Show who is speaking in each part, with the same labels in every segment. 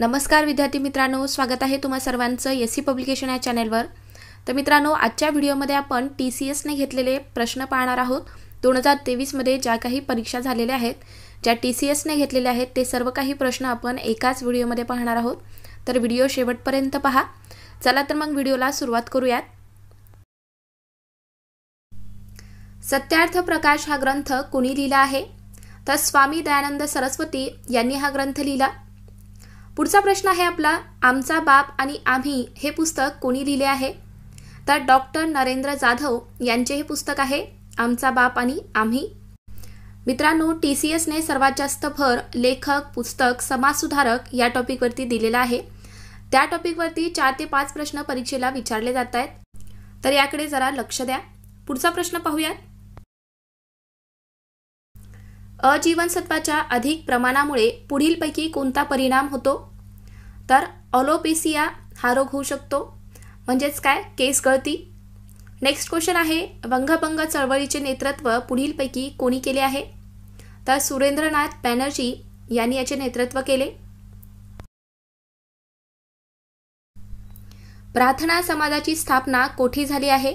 Speaker 1: नमस्कार विद्यार्थी मित्रांनो स्वागत आहे तुम्हा सर्वांचं एस सी पब्लिकेशन या चॅनेलवर तर मित्रांनो आजच्या व्हिडिओमध्ये आपण टी सी एसने घेतलेले प्रश्न पाहणार आहोत दोन हजार तेवीसमध्ये ज्या काही परीक्षा झालेल्या आहेत ज्या टी सी एसने घेतलेल्या आहेत ते सर्व काही प्रश्न आपण एकाच व्हिडिओमध्ये पाहणार आहोत तर व्हिडिओ शेवटपर्यंत पहा चला तर मग व्हिडिओला सुरुवात करूयात सत्यार्थ प्रकाश हा ग्रंथ कुणी लिहिला आहे तर स्वामी दयानंद सरस्वती यांनी हा ग्रंथ लिहिला पुढचा प्रश्न आहे आपला आमचा बाप आणि आम्ही हे पुस्तक कोणी लिहिले आहे तर डॉक्टर नरेंद्र जाधव यांचे हे पुस्तक आहे आमचा बाप आणि आम्ही मित्रांनो टी सी एसने सर्वात जास्त भर लेखक पुस्तक समाजसुधारक या टॉपिकवरती दिलेला आहे त्या टॉपिकवरती चार ते पाच प्रश्न परीक्षेला विचारले जात आहेत तर याकडे जरा लक्ष द्या पुढचा प्रश्न पाहूयात अजीवनसत्वाच्या अधिक प्रमाणामुळे पुढीलपैकी कोणता परिणाम होतो तर ऑलोपेसिया हा रोग होऊ शकतो म्हणजेच काय केस गळती नेक्स्ट क्वेश्चन आहे वंगभंग चळवळीचे नेतृत्व पुढीलपैकी कोणी केले आहे तर सुरेंद्रनाथ बॅनर्जी यांनी याचे नेतृत्व केले प्रार्थना समाजाची स्थापना कोठे झाली आहे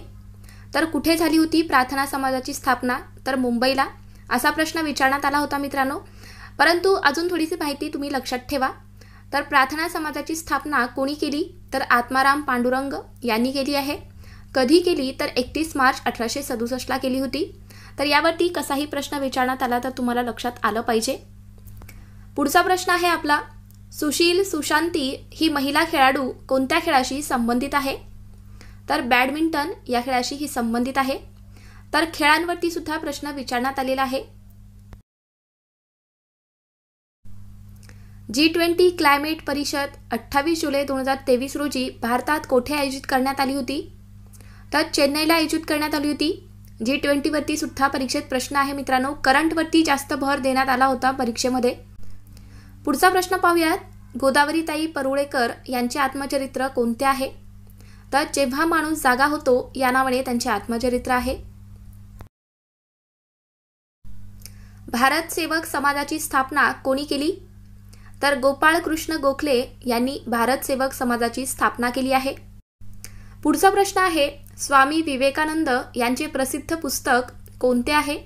Speaker 1: तर कुठे झाली होती प्रार्थना समाजाची स्थापना तर मुंबईला असा प्रश्न विचारण्यात आला होता मित्रांनो परंतु अजून थोडीशी माहिती तुम्ही लक्षात ठेवा तर प्रार्थना समाजाची स्थापना कोणी केली तर आत्माराम पांडुरंग यांनी केली आहे कधी केली तर एकतीस मार्च अठराशे सदुसष्टला केली होती तर यावरती कसाही प्रश्न विचारण्यात आला तर तुम्हाला लक्षात आलं पाहिजे पुढचा प्रश्न आहे आपला सुशील सुशांती ही महिला खेळाडू कोणत्या खेळाशी संबंधित आहे तर बॅडमिंटन या खेळाशी ही संबंधित आहे तर खेळांवरती सुद्धा प्रश्न विचारण्यात आलेला आहे जी ट्वेंटी क्लायमेट परिषद अठ्ठावीस जुलै दोन हजार तेवीस रोजी भारतात कोठे आयोजित करण्यात आली होती तर चेन्नईला आयोजित करण्यात आली होती जी ट्वेंटीवरती सुद्धा परीक्षेत प्रश्न आहे मित्रांनो करंटवरती जास्त भर देण्यात आला होता परीक्षेमध्ये पुढचा प्रश्न पाहूयात गोदावरीताई परुळेकर यांचे आत्मचरित्र कोणते आहे तर जेव्हा माणूस जागा होतो या नावाने त्यांचे आत्मचरित्र आहे भारत सेवक समाजाची स्थापना कोणी केली तर गोपाळकृष्ण गोखले यांनी भारत सेवक समाजाची स्थापना केली आहे पुढचा प्रश्न आहे स्वामी विवेकानंद यांचे प्रसिद्ध पुस्तक कोणते आहे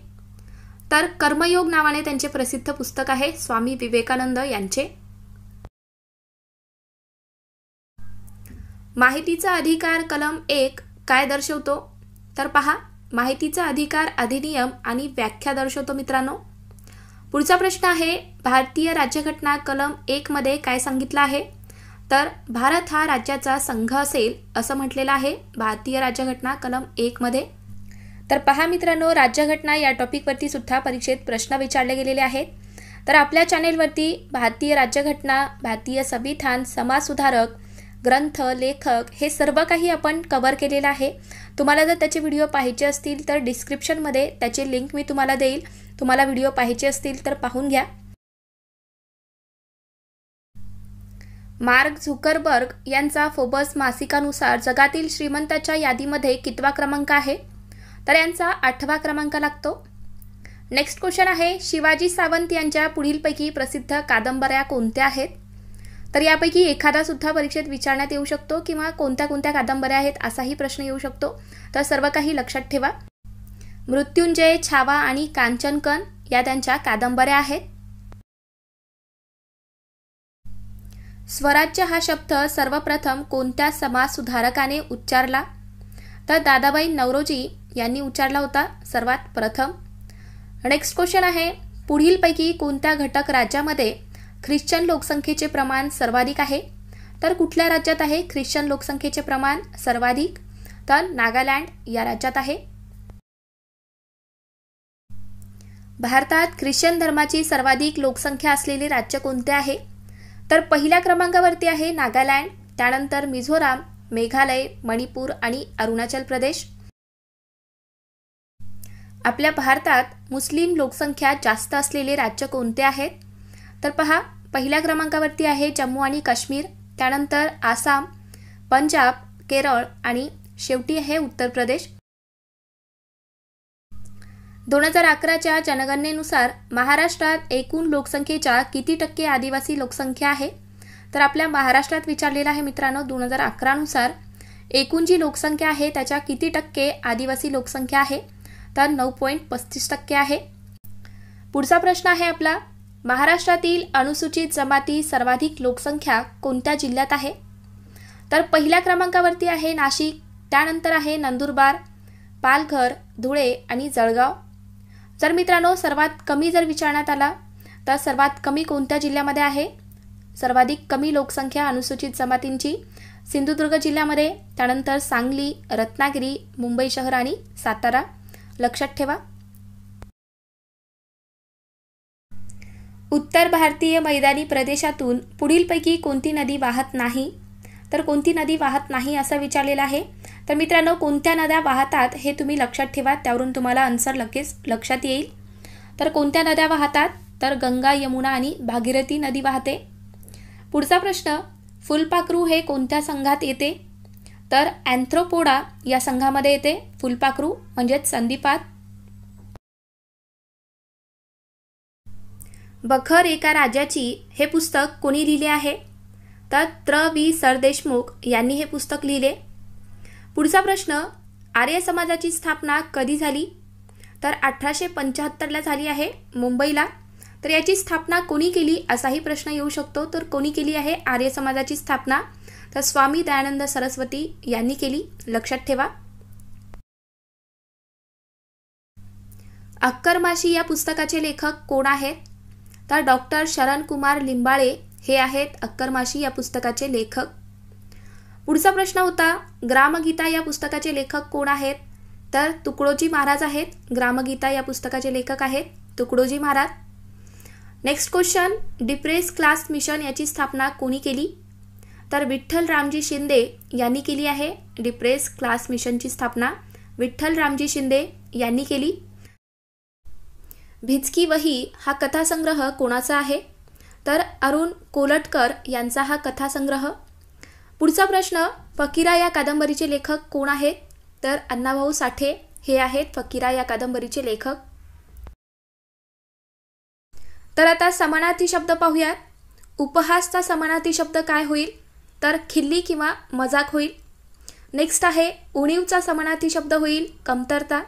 Speaker 1: तर कर्मयोग नावाने त्यांचे प्रसिद्ध पुस्तक आहे स्वामी विवेकानंद यांचे माहितीचा अधिकार कलम एक काय दर्शवतो तर पहा माहितीचा अधिकार अधिनियम आणि व्याख्या दर्शवतो मित्रांनो पुढचा प्रश्न आहे भारतीय राज्यघटना कलम एकमध्ये काय सांगितलं आहे तर भारत हा राज्याचा संघ असेल असं म्हटलेलं आहे भारतीय राज्यघटना कलम एकमध्ये तर पहा मित्रांनो राज्यघटना या वरती सुद्धा परीक्षेत प्रश्न विचारले गेलेले आहेत तर आपल्या चॅनेलवरती भारतीय राज्यघटना भारतीय संविधान समाज सुधारक ग्रंथ लेखक हे सर्व काही आपण कवर केलेलं आहे तुम्हाला जर त्याचे व्हिडिओ पाहायचे असतील तर डिस्क्रिप्शनमध्ये त्याची लिंक मी तुम्हाला देईल तुम्हाला व्हिडिओ पाहायचे असतील तर पाहून घ्या मार्क झुकरबर्ग यांचा फोबस मासिकानुसार जगातील श्रीमंताच्या यादीमध्ये कितवा क्रमांक आहे तर यांचा आठवा क्रमांक लागतो नेक्स्ट क्वेश्चन आहे शिवाजी सावंत यांच्या पुढीलपैकी प्रसिद्ध कादंबऱ्या कोणत्या आहेत तर यापैकी एखादा सुद्धा परीक्षेत विचारण्यात येऊ शकतो किंवा कोणत्या कोणत्या कादंबऱ्या आहेत असाही प्रश्न येऊ शकतो तर सर्व काही लक्षात ठेवा मृत्युंजय छावा आणि कांचनकन या त्यांच्या कादंबऱ्या आहेत स्वराज्य हा शब्द सर्वप्रथम कोणत्या समाजसुधारकाने उच्चारला तर दादाबाई नवरोजी यांनी उच्चारला होता सर्वात प्रथम नेक्स्ट क्वेश्चन आहे पुढीलपैकी कोणत्या घटक राज्यामध्ये ख्रिश्चन लोकसंख्येचे प्रमाण सर्वाधिक आहे तर कुठल्या राज्यात आहे ख्रिश्चन लोकसंख्येचे प्रमाण सर्वाधिक तर नागालँड या राज्यात आहे भारतात ख्रिश्चन धर्माची सर्वाधिक लोकसंख्या असलेले राज्य कोणते आहे तर पहिल्या क्रमांकावरती आहे नागालँड त्यानंतर मिझोराम मेघालय मणिपूर आणि अरुणाचल प्रदेश आपल्या भारतात मुस्लिम लोकसंख्या जास्त असलेले राज्य कोणते आहेत तर पहा पहिल्या क्रमांकावरती आहे जम्मू आणि काश्मीर त्यानंतर आसाम पंजाब केरळ आणि शेवटी आहे उत्तर प्रदेश दोन हजार अकराच्या जनगणनेनुसार महाराष्ट्रात एकूण लोकसंख्येच्या किती टक्के आदिवासी लोकसंख्या आहे तर आपल्या महाराष्ट्रात विचारलेला आहे मित्रांनो दोन हजार अकरानुसार एकूण जी लोकसंख्या आहे त्याच्या किती टक्के आदिवासी लोकसंख्या आहे तर नऊ पॉईंट पस्तीस टक्के आहे पुढचा प्रश्न आहे आपला महाराष्ट्रातील अनुसूचित जमाती सर्वाधिक लोकसंख्या कोणत्या जिल्ह्यात आहे तर पहिल्या क्रमांकावरती आहे नाशिक त्यानंतर आहे नंदुरबार पालघर धुळे आणि जळगाव जर मित्रांनो सर्वात कमी जर विचारण्यात आला तर सर्वात कमी कोणत्या जिल्ह्यामध्ये आहे सर्वाधिक कमी लोकसंख्या अनुसूचित जमातींची सिंधुदुर्ग जिल्ह्यामध्ये त्यानंतर सांगली रत्नागिरी मुंबई शहर आणि सातारा लक्षात ठेवा उत्तर भारतीय मैदानी प्रदेशातून पुढीलपैकी कोणती नदी वाहत नाही तर कोणती नदी वाहत नाही असं विचारलेलं आहे तर मित्रांनो कोणत्या नद्या वाहतात हे तुम्ही लक्षात ठेवा त्यावरून तुम्हाला आन्सर लगेच लक्षात येईल तर कोणत्या नद्या वाहतात तर गंगा यमुना आणि भागीरथी नदी वाहते पुढचा प्रश्न फुलपाखरू हे कोणत्या संघात येते तर अँथ्रोपोडा या संघामध्ये येते फुलपाखरू म्हणजेच संधिपात बखर एका राजाची हे पुस्तक कोणी लिहिले आहे तर त्र वी सरदेशमुख यांनी हे पुस्तक लिहिले पुढचा प्रश्न आर्य समाजाची स्थापना कधी झाली तर अठराशे पंच्याहत्तरला झाली आहे मुंबईला तर याची स्थापना कोणी केली असाही प्रश्न येऊ शकतो तर कोणी केली आहे आर्य समाजाची स्थापना तर स्वामी दयानंद सरस्वती यांनी केली लक्षात ठेवा अक्करमाशी या पुस्तकाचे लेखक कोण आहेत तर डॉक्टर शरणकुमार लिंबाळे हे आहेत अक्करमाशी या पुस्तकाचे लेखक पुढचा प्रश्न होता ग्रामगीता या पुस्तकाचे लेखक कोण आहेत तर तुकडोजी महाराज आहेत ग्रामगीता या पुस्तकाचे लेखक आहेत Tukdoji Maharaj next question depressed class mission याची स्थापना कोणी केली तर विठ्ठल रामजी शिंदे यांनी केली आहे डिप्रेस क्लास मिशनची स्थापना विठ्ठल रामजी शिंदे यांनी केली भिचकी वही हा कथासंग्रह कोणाचा आहे तर अरुण कोलटकर यांचा हा कथासंग्रह पुढचा प्रश्न फकीरा या कादंबरीचे लेखक कोण आहेत तर अण्णाभाऊ साठे हे आहेत फकीरा या कादंबरीचे लेखक तर आता समानार्थी शब्द पाहूयात उपहासचा समानार्थी शब्द काय होईल तर खिल्ली किंवा मजाक होईल नेक्स्ट आहे उणीवचा समानार्थी शब्द होईल कमतरता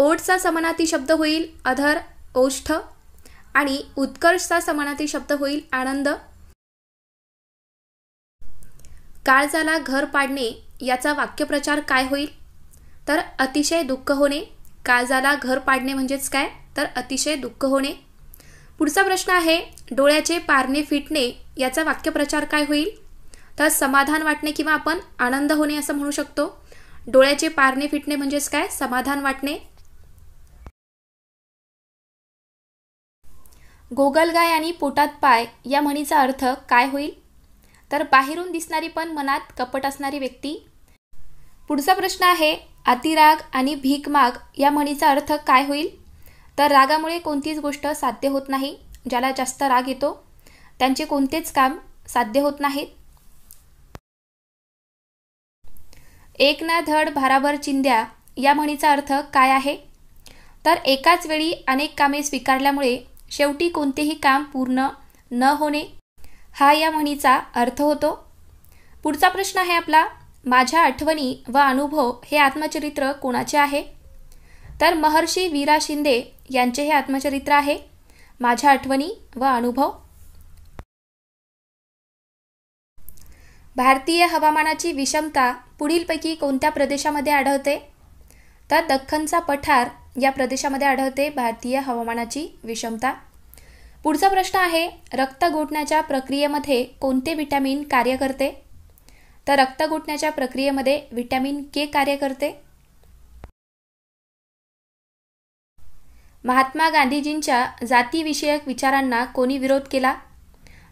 Speaker 1: ओटचा समानार्थी शब्द होईल अधर ओष्ठ आणि उत्कर्षचा समानार्थी शब्द होईल आनंद काळजाला घर पाडणे याचा वाक्यप्रचार काय होईल तर अतिशय दुःख होणे काळजाला घर पाडणे म्हणजेच काय तर अतिशय दुःख होणे पुढचा प्रश्न आहे डोळ्याचे पारणे फिटणे याचा वाक्यप्रचार काय होईल तर समाधान वाटणे किंवा आपण आनंद होणे असं म्हणू शकतो डोळ्याचे पारणे फिटणे म्हणजेच काय समाधान वाटणे गोगलगाय आणि पोटात पाय या म्हणीचा अर्थ काय होईल तर बाहेरून दिसणारी पण मनात कपट असणारी व्यक्ती पुढचा प्रश्न आहे अतिराग आणि माग या म्हणीचा अर्थ काय होईल तर रागामुळे कोणतीच गोष्ट साध्य होत नाही ज्याला जास्त राग येतो त्यांचे कोणतेच काम साध्य होत नाहीत एक ना धड भाराभर चिंद्या या म्हणीचा अर्थ काय आहे तर एकाच वेळी अनेक कामे स्वीकारल्यामुळे शेवटी कोणतेही काम पूर्ण न होणे हा या म्हणीचा अर्थ होतो पुढचा प्रश्न आहे आपला माझ्या आठवणी व अनुभव हे आत्मचरित्र कोणाचे आहे तर महर्षी वीरा शिंदे यांचे हे आत्मचरित्र आहे माझ्या आठवणी व अनुभव भारतीय हवामानाची विषमता पुढीलपैकी कोणत्या प्रदेशामध्ये आढळते तर दख्खनचा पठार या प्रदेशामध्ये आढळते भारतीय हवामानाची विषमता पुढचा प्रश्न आहे रक्त गोठण्याच्या प्रक्रियेमध्ये कोणते विटॅमिन कार्य करते तर रक्त गोठण्याच्या प्रक्रियेमध्ये विटॅमिन के कार्य करते महात्मा गांधीजींच्या जातीविषयक विचारांना कोणी विरोध केला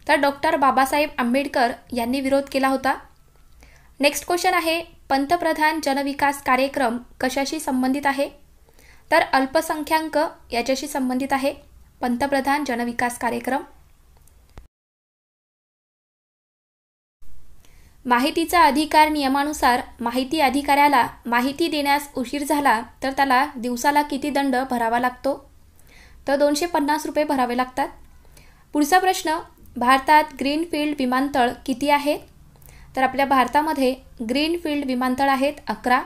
Speaker 1: तर डॉक्टर बाबासाहेब आंबेडकर यांनी विरोध केला होता नेक्स्ट क्वेश्चन आहे पंतप्रधान जनविकास कार्यक्रम कशाशी संबंधित आहे तर अल्पसंख्याक याच्याशी संबंधित आहे पंतप्रधान जनविकास कार्यक्रम माहितीचा अधिकार नियमानुसार माहिती अधिकाऱ्याला माहिती देण्यास उशीर झाला तर त्याला दिवसाला किती दंड भरावा लागतो तर दोनशे पन्नास रुपये भरावे लागतात पुढचा प्रश्न भारतात ग्रीनफील्ड विमानतळ किती आहे तर आपल्या भारतामध्ये ग्रीनफील्ड विमानतळ आहेत अकरा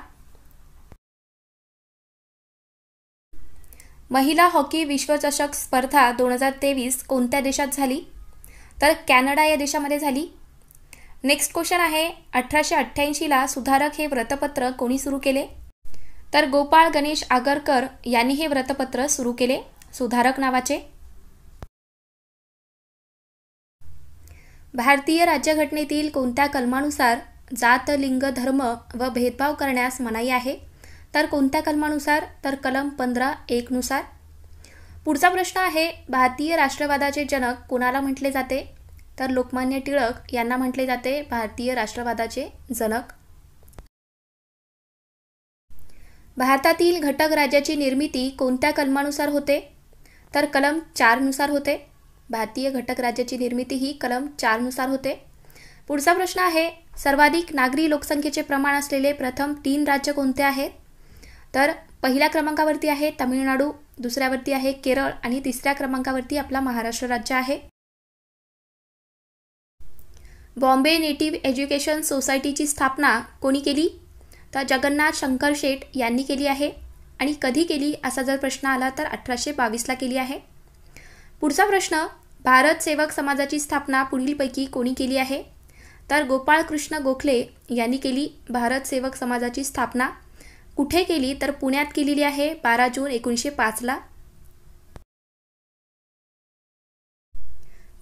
Speaker 1: महिला हॉकी विश्वचषक स्पर्धा दोन हजार तेवीस कोणत्या देशात झाली तर कॅनडा या देशामध्ये झाली नेक्स्ट क्वेश्चन आहे अठराशे अठ्ठ्याऐंशीला सुधारक हे व्रतपत्र कोणी सुरू केले तर गोपाळ गणेश आगरकर यांनी हे व्रतपत्र सुरू केले सुधारक नावाचे भारतीय राज्यघटनेतील कोणत्या कलमानुसार जात लिंग धर्म व भेदभाव करण्यास मनाई आहे तर कोणत्या कलमानुसार तर कलम पंधरा एकनुसार पुढचा प्रश्न आहे भारतीय राष्ट्रवादाचे जनक कोणाला म्हटले जाते तर लोकमान्य टिळक यांना म्हटले जाते भारतीय राष्ट्रवादाचे जनक भारतातील घटक राज्याची निर्मिती कोणत्या कलमानुसार होते तर कलम चारनुसार होते भारतीय घटक राज्याची निर्मिती ही कलम चारनुसार होते पुढचा प्रश्न आहे सर्वाधिक नागरी लोकसंख्येचे प्रमाण असलेले प्रथम तीन राज्य कोणते आहेत तर पहिल्या क्रमांकावरती आहे तामिळनाडू दुसऱ्यावरती आहे केरळ आणि तिसऱ्या क्रमांकावरती आपला महाराष्ट्र राज्य आहे बॉम्बे नेटिव्ह एज्युकेशन सोसायटीची स्थापना कोणी केली तर जगन्नाथ शंकर शेठ यांनी केली आहे आणि कधी केली असा जर प्रश्न आला तर अठराशे बावीसला केली आहे पुढचा प्रश्न भारत सेवक समाजाची स्थापना पुढीलपैकी कोणी केली आहे तर गोपाळकृष्ण गोखले यांनी केली भारत सेवक समाजाची स्थापना कुठे केली तर पुण्यात केलेली आहे बारा जून एकोणीसशे पाचला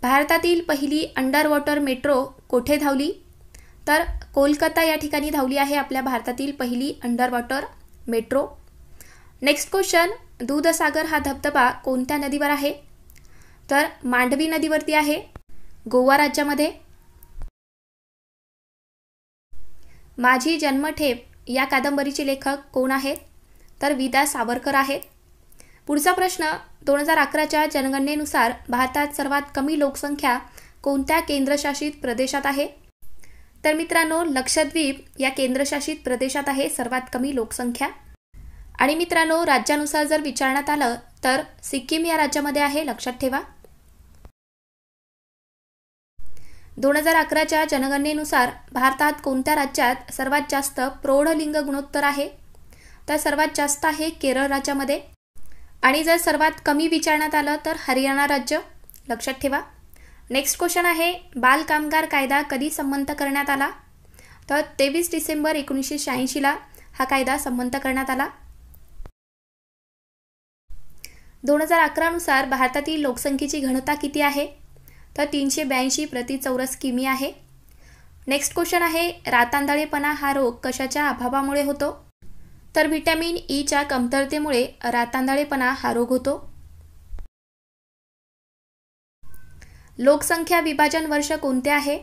Speaker 1: भारतातील पहिली अंडर वॉटर मेट्रो कोठे धावली तर कोलकाता या ठिकाणी धावली आहे आपल्या भारतातील पहिली under water metro next question Dudhsagar हा धबधबा कोणत्या नदीवर आहे तर मांडवी नदीवरती आहे गोवा राज्यामध्ये माझी जन्मठेप या कादंबरीचे लेखक कोण आहेत तर विदा सावरकर आहेत पुढचा प्रश्न दोन हजार अकराच्या जनगणनेनुसार भारतात सर्वात कमी लोकसंख्या कोणत्या केंद्रशासित प्रदेशात आहे तर मित्रांनो लक्षद्वीप या केंद्रशासित प्रदेशात आहे सर्वात कमी लोकसंख्या आणि मित्रांनो राज्यानुसार जर विचारण्यात आलं तर सिक्कीम या राज्यामध्ये आहे लक्षात ठेवा दोन हजार अकराच्या जनगणनेनुसार भारतात कोणत्या राज्यात सर्वात जास्त प्रौढलिंग गुणोत्तर आहे तर सर्वात जास्त आहे केरळ राज्यामध्ये आणि जर सर्वात कमी विचारण्यात आलं तर हरियाणा राज्य लक्षात ठेवा नेक्स्ट क्वेश्चन आहे बालकामगार कायदा कधी संमंत करण्यात आला तर तेवीस डिसेंबर एकोणीसशे शहाऐंशीला हा कायदा संमंत करण्यात आला दोन हजार अकरानुसार भारतातील लोकसंख्येची घनता किती आहे तर तीनशे ब्याऐंशी प्रति चौरस किमी आहे नेक्स्ट क्वेश्चन आहे रातांधळेपणा हा रोग कशाच्या अभावामुळे होतो तर व्हिटॅमिन ईच्या e कमतरतेमुळे रातांधळेपणा हा रोग होतो लोकसंख्या विभाजन वर्ष कोणते आहे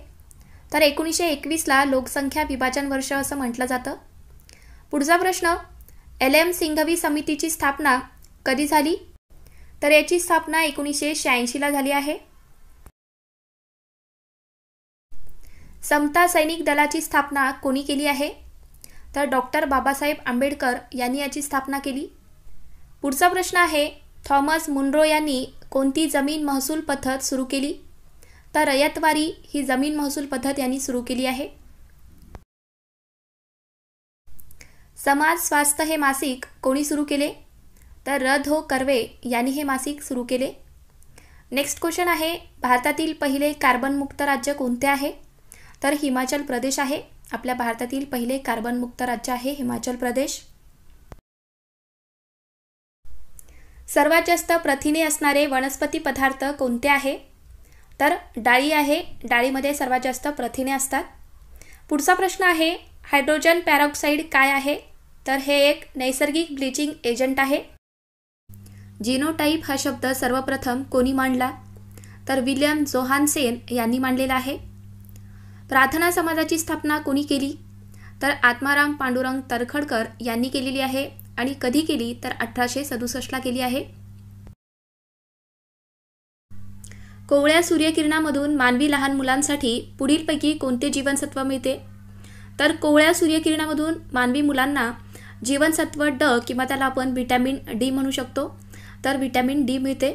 Speaker 1: तर एकोणीसशे एकवीसला लोकसंख्या विभाजन वर्ष असं म्हटलं जातं पुढचा प्रश्न एल एम सिंघवी समितीची स्थापना कधी झाली तर याची स्थापना एकोणीसशे शहाऐंशीला झाली आहे समता सैनिक दलाची स्थापना कोणी केली आहे तर डॉक्टर बाबासाहेब आंबेडकर यांनी याची स्थापना केली पुढचा प्रश्न आहे थॉमस मुनरो यांनी कोणती जमीन महसूल पद्धत सुरू केली तर रयतवारी ही जमीन महसूल पद्धत यांनी सुरू केली आहे समाज स्वास्थ्य हे मासिक कोणी सुरू केले तर र धो कर्वे यांनी हे मासिक सुरू केले नेक्स्ट क्वेश्चन आहे भारतातील पहिले कार्बनमुक्त राज्य कोणते आहे तर हिमाचल प्रदेश आहे आपल्या भारतातील पहिले कार्बनमुक्त राज्य आहे हिमाचल प्रदेश सर्वात जास्त प्रथिने असणारे वनस्पती पदार्थ कोणते आहे तर डाळी आहे डाळीमध्ये सर्वात जास्त प्रथिने असतात पुढचा प्रश्न आहे हायड्रोजन पॅरॉक्साईड काय आहे तर हे एक नैसर्गिक ब्लिचिंग एजंट आहे जिनोटाईप हा शब्द सर्वप्रथम कोणी मांडला तर विल्यम जोहानसेन यांनी मांडलेला आहे प्रार्थना समाजाची स्थापना कोणी केली तर आत्माराम पांडुरंग तरखडकर यांनी केलेली आहे आणि कधी केली तर अठराशे सदुसष्टला केली आहे कोवळ्या सूर्यकिरणामधून मानवी लहान मुलांसाठी पुढीलपैकी कोणते जीवनसत्व मिळते तर कोवळ्या सूर्यकिरणामधून मानवी मुलांना जीवनसत्व ड किंवा त्याला आपण व्हिटॅमिन डी म्हणू शकतो तर व्हिटॅमिन डी मिळते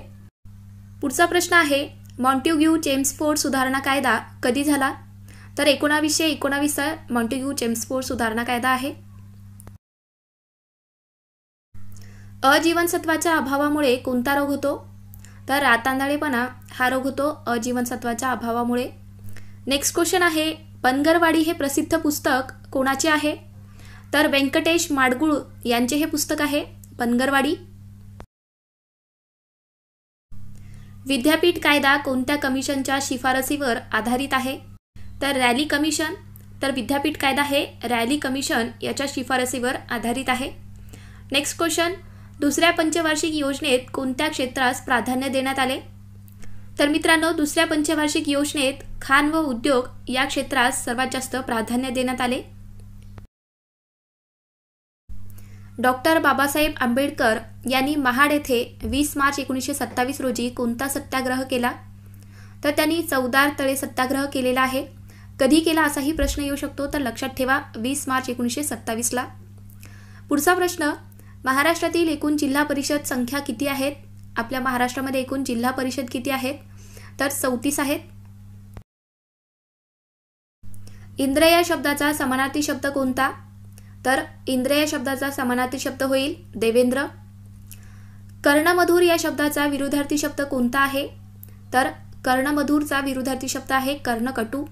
Speaker 1: पुढचा प्रश्न आहे मॉन्ट्युग्यू चेम्सफोर्ड सुधारणा कायदा कधी झाला तर एकोणावीसशे एकोणावीसचा मॉन्टेग्यू चेम्सफोर्ड सुधारणा कायदा आहे अजीवनसत्वाच्या अभावामुळे कोणता रोग होतो तर रातांदळेपणा हा रोग होतो अजीवनसत्वाच्या अभावामुळे नेक्स्ट क्वेश्चन आहे पनगरवाडी हे प्रसिद्ध पुस्तक कोणाचे आहे तर व्यंकटेश माडगुळ यांचे हे पुस्तक आहे पनगरवाडी विद्यापीठ कायदा कोणत्या कमिशनच्या शिफारसीवर आधारित आहे तर रॅली कमिशन तर विद्यापीठ कायदा हे रॅली कमिशन याच्या शिफारसीवर आधारित आहे नेक्स्ट क्वेश्चन दुसऱ्या पंचवार्षिक योजनेत कोणत्या क्षेत्रास प्राधान्य देण्यात आले तर मित्रांनो दुसऱ्या पंचवार्षिक योजनेत खाण व उद्योग या क्षेत्रास सर्वात जास्त प्राधान्य देण्यात आले डॉक्टर बाबासाहेब आंबेडकर यांनी महाड येथे वीस मार्च एकोणीसशे सत्तावीस रोजी कोणता सत्याग्रह केला तर त्यांनी चौदार तळे सत्याग्रह केलेला आहे कधी केला असाही प्रश्न येऊ शकतो तर लक्षात ठेवा वीस मार्च एकोणीसशे सत्तावीसला पुढचा प्रश्न महाराष्ट्रातील एकूण जिल्हा परिषद संख्या किती आहेत आपल्या महाराष्ट्रामध्ये एकूण जिल्हा परिषद किती आहेत तर चौतीस आहेत इंद्र या शब्दाचा समानार्थी शब्द कोणता तर इंद्र या शब्दाचा समानार्थी शब्द होईल देवेंद्र कर्णमधूर या शब्दाचा विरोधार्थी शब्द कोणता आहे तर कर्णमधूरचा विरोधार्थी शब्द आहे कर्णकटू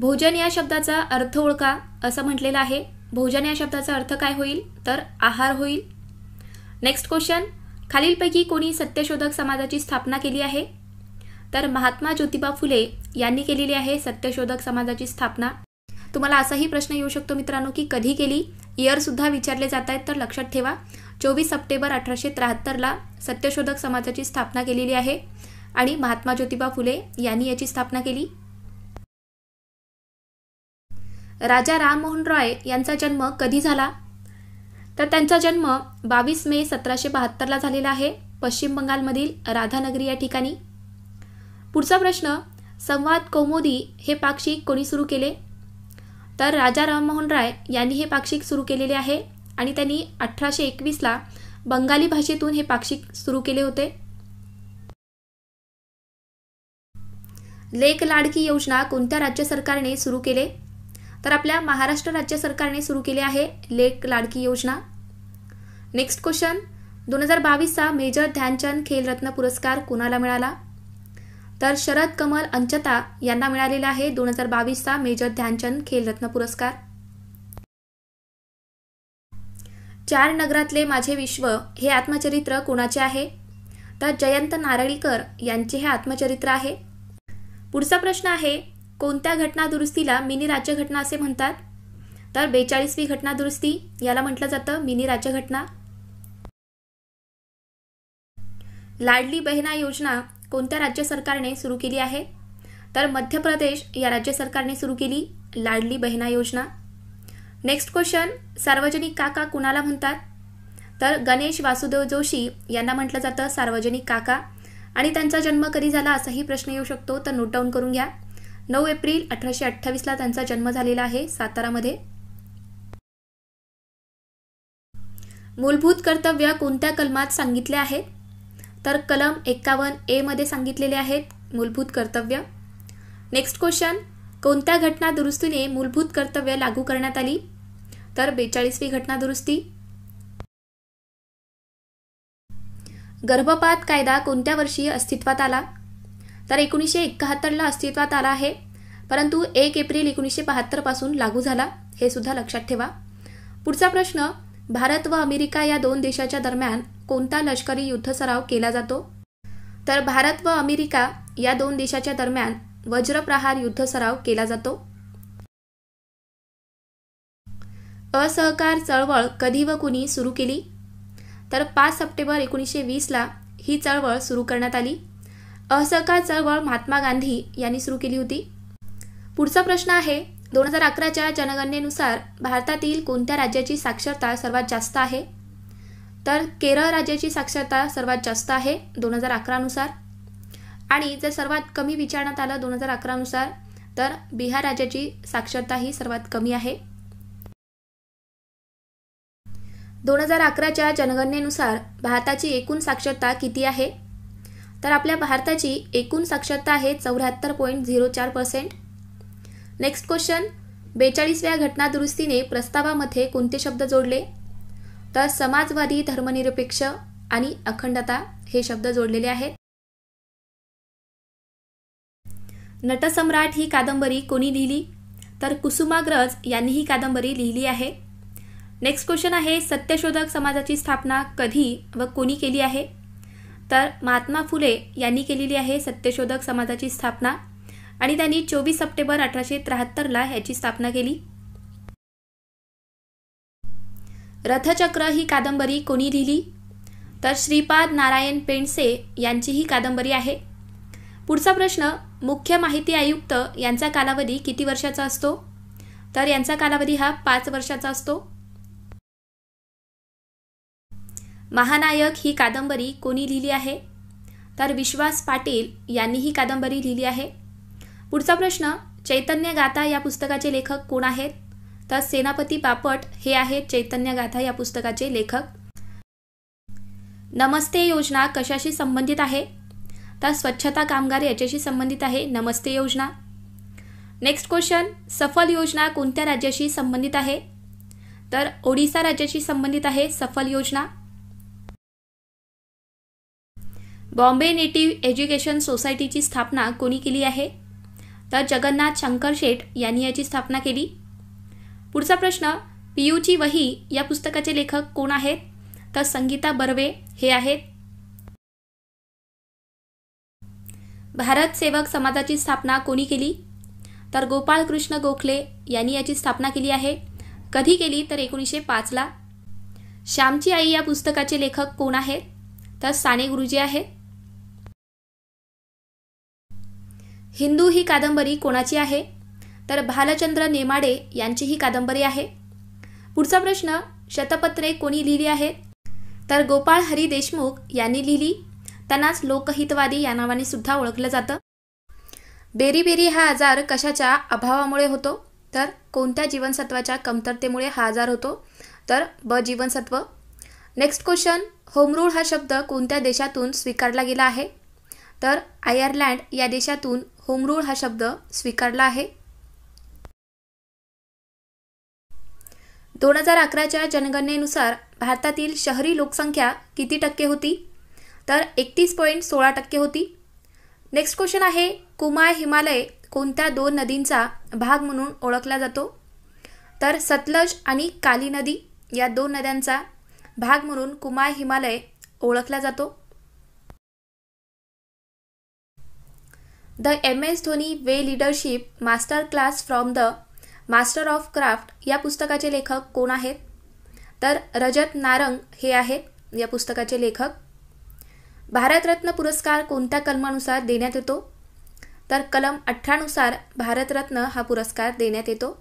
Speaker 1: भोजन या शब्दाचा अर्थ ओळखा असं म्हटलेलं आहे भोजन या शब्दाचा अर्थ काय होईल तर आहार होईल नेक्स्ट क्वेश्चन खालीलपैकी कोणी सत्यशोधक समाजाची स्थापना केली आहे तर महात्मा ज्योतिबा फुले यांनी केलेली आहे सत्यशोधक समाजाची स्थापना तुम्हाला असाही प्रश्न येऊ शकतो मित्रांनो की कधी केली इयरसुद्धा विचारले जात आहेत तर लक्षात ठेवा चोवीस सप्टेंबर अठराशे त्र्याहत्तरला सत्यशोधक समाजाची स्थापना केलेली आहे आणि महात्मा ज्योतिबा फुले यांनी याची स्थापना केली राजा राममोहन रॉय यांचा जन्म कधी झाला तर त्यांचा जन्म बावीस मे सतराशे बहात्तरला झालेला आहे पश्चिम बंगालमधील राधानगरी या ठिकाणी पुढचा प्रश्न संवाद कौमोदी हे पाक्षिक कोणी सुरू केले तर राजा राममोहन राय यांनी हे पाक्षिक सुरू केलेले आहे आणि त्यांनी अठराशे एकवीसला बंगाली भाषेतून हे पाक्षिक सुरू केले होते लेख लाडकी योजना कोणत्या राज्य सरकारने सुरू केले तर आपल्या महाराष्ट्र राज्य सरकारने सुरू केली आहे लेक लाडकी योजना नेक्स्ट क्वेश्चन दोन हजार बावीसचा मेजर ध्यानचंद खेलरत्न पुरस्कार कोणाला मिळाला तर शरद कमल अंचता यांना मिळालेला आहे दोन हजार बावीसचा मेजर ध्यानचंद खेलरत्न पुरस्कार चार नगरातले माझे विश्व हे आत्मचरित्र कोणाचे आहे तर जयंत नारळीकर यांचे हे आत्मचरित्र आहे पुढचा प्रश्न आहे कोणत्या घटना दुरुस्तीला मिनी राज्यघटना असे म्हणतात तर बेचाळीसवी घटना दुरुस्ती याला म्हटलं जातं मिनी राज्यघटना लाडली बहिणा योजना कोणत्या राज्य सरकारने सुरू केली आहे तर मध्य प्रदेश या राज्य सरकारने सुरू केली लाडली बहिणा योजना नेक्स्ट क्वेश्चन सार्वजनिक काका कुणाला म्हणतात तर गणेश वासुदेव जोशी यांना म्हटलं जातं सार्वजनिक काका आणि त्यांचा जन्म कधी झाला असाही प्रश्न येऊ शकतो तर नोट डाऊन करून घ्या नऊ एप्रिल अठराशे अठ्ठावीसला त्यांचा जन्म झालेला आहे सातारामध्ये मूलभूत कर्तव्य कोणत्या कलमात सांगितले आहेत तर कलम एक्कावन्न ए मध्ये सांगितलेले आहेत मूलभूत कर्तव्य नेक्स्ट क्वेश्चन कोणत्या घटना दुरुस्तीने मूलभूत कर्तव्य लागू करण्यात आली तर बेचाळीसवी घटना दुरुस्ती गर्भपात कायदा कोणत्या वर्षी अस्तित्वात आला तर एकोणीसशे एकाहत्तरला अस्तित्वात आला आहे परंतु एक एप्रिल एकोणीसशे बहात्तरपासून लागू झाला हे सुद्धा लक्षात ठेवा पुढचा प्रश्न भारत व अमेरिका या दोन देशाच्या दरम्यान कोणता लष्करी युद्ध सराव केला जातो तर भारत व अमेरिका या दोन देशाच्या दरम्यान वज्रप्रहार युद्ध सराव केला जातो असहकार चळवळ कधी व कुणी सुरू केली तर पाच सप्टेंबर एकोणीसशे वीसला ही चळवळ सुरू करण्यात आली असहकार चळवळ महात्मा गांधी यांनी सुरू केली होती पुढचा प्रश्न आहे दोन हजार अकराच्या जनगणनेनुसार भारतातील कोणत्या राज्याची साक्षरता सर्वात जास्त आहे तर केरळ राज्याची साक्षरता सर्वात जास्त आहे दोन हजार अकरानुसार आणि जर सर्वात कमी विचारण्यात आलं दोन हजार अकरानुसार तर बिहार राज्याची साक्षरता ही सर्वात कमी आहे दोन हजार अकराच्या जनगणनेनुसार भारताची एकूण साक्षरता किती आहे तर आपल्या भारताची एकूण साक्षरता आहे चौऱ्याहत्तर पॉईंट झिरो चार पर्सेंट नेक्स्ट क्वेश्चन बेचाळीसव्या घटनादुरुस्तीने प्रस्तावामध्ये कोणते शब्द जोडले तर समाजवादी धर्मनिरपेक्ष आणि अखंडता हे शब्द जोडलेले आहेत नटसम्राट ही कादंबरी कोणी लिहिली तर कुसुमाग्रज यांनी ही कादंबरी लिहिली आहे नेक्स्ट क्वेश्चन आहे सत्यशोधक समाजाची स्थापना कधी व कोणी केली आहे तर महात्मा फुले यांनी केलेली आहे सत्यशोधक समाजाची स्थापना आणि त्यांनी चोवीस सप्टेंबर अठराशे त्र्याहत्तरला ह्याची स्थापना केली रथचक्र ही कादंबरी कोणी लिहिली तर श्रीपाद नारायण पेंडसे यांची ही कादंबरी आहे पुढचा प्रश्न मुख्य माहिती आयुक्त यांचा कालावधी किती वर्षाचा असतो तर यांचा कालावधी हा पाच वर्षाचा असतो महानायक ही कादंबरी कोणी लिहिली आहे तर विश्वास पाटील यांनी ही कादंबरी लिहिली आहे पुढचा प्रश्न चैतन्य गाथा या पुस्तकाचे लेखक कोण आहेत तर सेनापती बापट हे आहेत चैतन्य गाथा या पुस्तकाचे लेखक नमस्ते योजना कशाशी संबंधित आहे तर स्वच्छता कामगार याच्याशी संबंधित आहे नमस्ते योजना नेक्स्ट क्वेश्चन सफल योजना कोणत्या राज्याशी संबंधित आहे तर ओडिसा राज्याशी संबंधित आहे सफल योजना बॉम्बे नेटिव्ह एज्युकेशन सोसायटीची स्थापना कोणी केली आहे तर जगन्नाथ शंकर शेठ यांनी याची स्थापना केली पुढचा प्रश्न पियूची वही या पुस्तकाचे लेखक कोण आहेत तर संगीता बर्वे हे आहेत भारत सेवक समाजाची स्थापना कोणी केली तर गोपाळकृष्ण गोखले यांनी याची स्थापना केली आहे कधी केली तर एकोणीसशे पाचला श्यामची आई या पुस्तकाचे लेखक कोण आहेत तर साने गुरुजी आहेत हिंदू ही कादंबरी कोणाची आहे तर भालचंद्र नेमाडे यांची ही कादंबरी आहे पुढचा प्रश्न शतपत्रे कोणी लिहिली आहेत तर गोपाळ हरी देशमुख यांनी लिहिली त्यांनाच लोकहितवादी या नावाने सुद्धा ओळखलं जातं बेरीबेरी हा आजार कशाच्या अभावामुळे होतो तर कोणत्या जीवनसत्वाच्या कमतरतेमुळे हा आजार होतो तर ब जीवनसत्व नेक्स्ट क्वेश्चन होमरूळ हा शब्द कोणत्या देशातून स्वीकारला गेला आहे तर आयर्लंड या देशातून होमरूळ हा शब्द स्वीकारला आहे दोन हजार अकराच्या जनगणनेनुसार भारतातील शहरी लोकसंख्या किती टक्के होती तर एकतीस पॉईंट सोळा टक्के होती नेक्स्ट क्वेश्चन आहे कुमाय हिमालय कोणत्या दोन नदींचा भाग म्हणून ओळखला जातो तर सतलज आणि काली नदी या दोन नद्यांचा भाग म्हणून कुमाय हिमालय ओळखला जातो the M S Dhoni way leadership master class from the master of craft या पुस्तकाचे लेखक कोण आहेत तर रजत नारंग हे आहेत या पुस्तकाचे लेखक भारतरत्न पुरस्कार कोणत्या कलमानुसार देण्यात येतो तर कलम अठरानुसार भारतरत्न हा पुरस्कार देण्यात येतो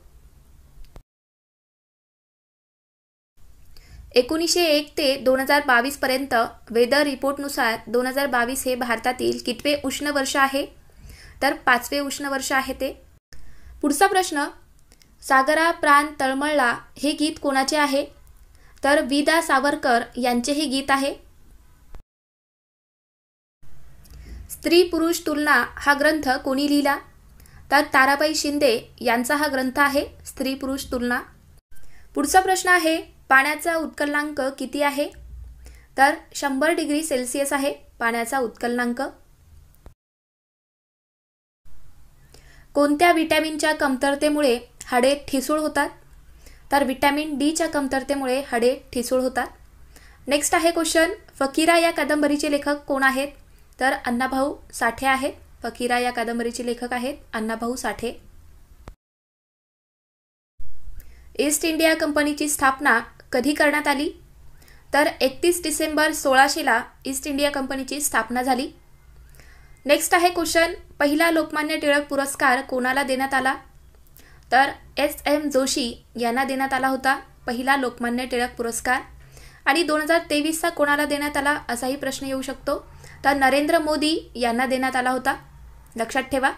Speaker 1: एकोणीसशे एक ते दोन हजार बावीसपर्यंत वेदर रिपोर्टनुसार दोन हजार बावीस हे भारतातील कितवे उष्ण वर्ष आहे तर पाचवे उष्ण वर्ष आहे ते पुढचा प्रश्न सागरा प्राण तळमळला हे गीत कोणाचे आहे तर विदा सावरकर यांचे हे गीत आहे स्त्री पुरुष तुलना हा ग्रंथ कोणी लिहिला तर ताराबाई शिंदे यांचा हा ग्रंथ आहे स्त्री पुरुष तुलना पुढचा प्रश्न आहे पाण्याचा उत्कलनांक किती आहे तर शंभर डिग्री सेल्सिअस आहे पाण्याचा उत्कलनांक कोणत्या विटॅमिनच्या कमतरतेमुळे हाडे ठिसूळ होतात तर विटॅमिन डीच्या कमतरतेमुळे हाडे ठिसूळ होतात नेक्स्ट आहे क्वेश्चन फकीरा या कादंबरीचे लेखक कोण आहेत तर अण्णाभाऊ साठे आहेत फकीरा या कादंबरीचे लेखक आहेत अण्णाभाऊ साठे ईस्ट इंडिया कंपनीची स्थापना कधी करण्यात आली तर एकतीस डिसेंबर सोळाशेला ईस्ट इंडिया कंपनीची स्थापना झाली नेक्स्ट आहे क्वेश्चन पहिला लोकमान्य टिळक पुरस्कार कोणाला देण्यात आला तर एस एम जोशी यांना देण्यात आला होता पहिला लोकमान्य टिळक पुरस्कार आणि दोन हजार तेवीसचा कोणाला देण्यात आला असाही प्रश्न येऊ शकतो तर नरेंद्र मोदी यांना देण्यात आला होता लक्षात ठेवा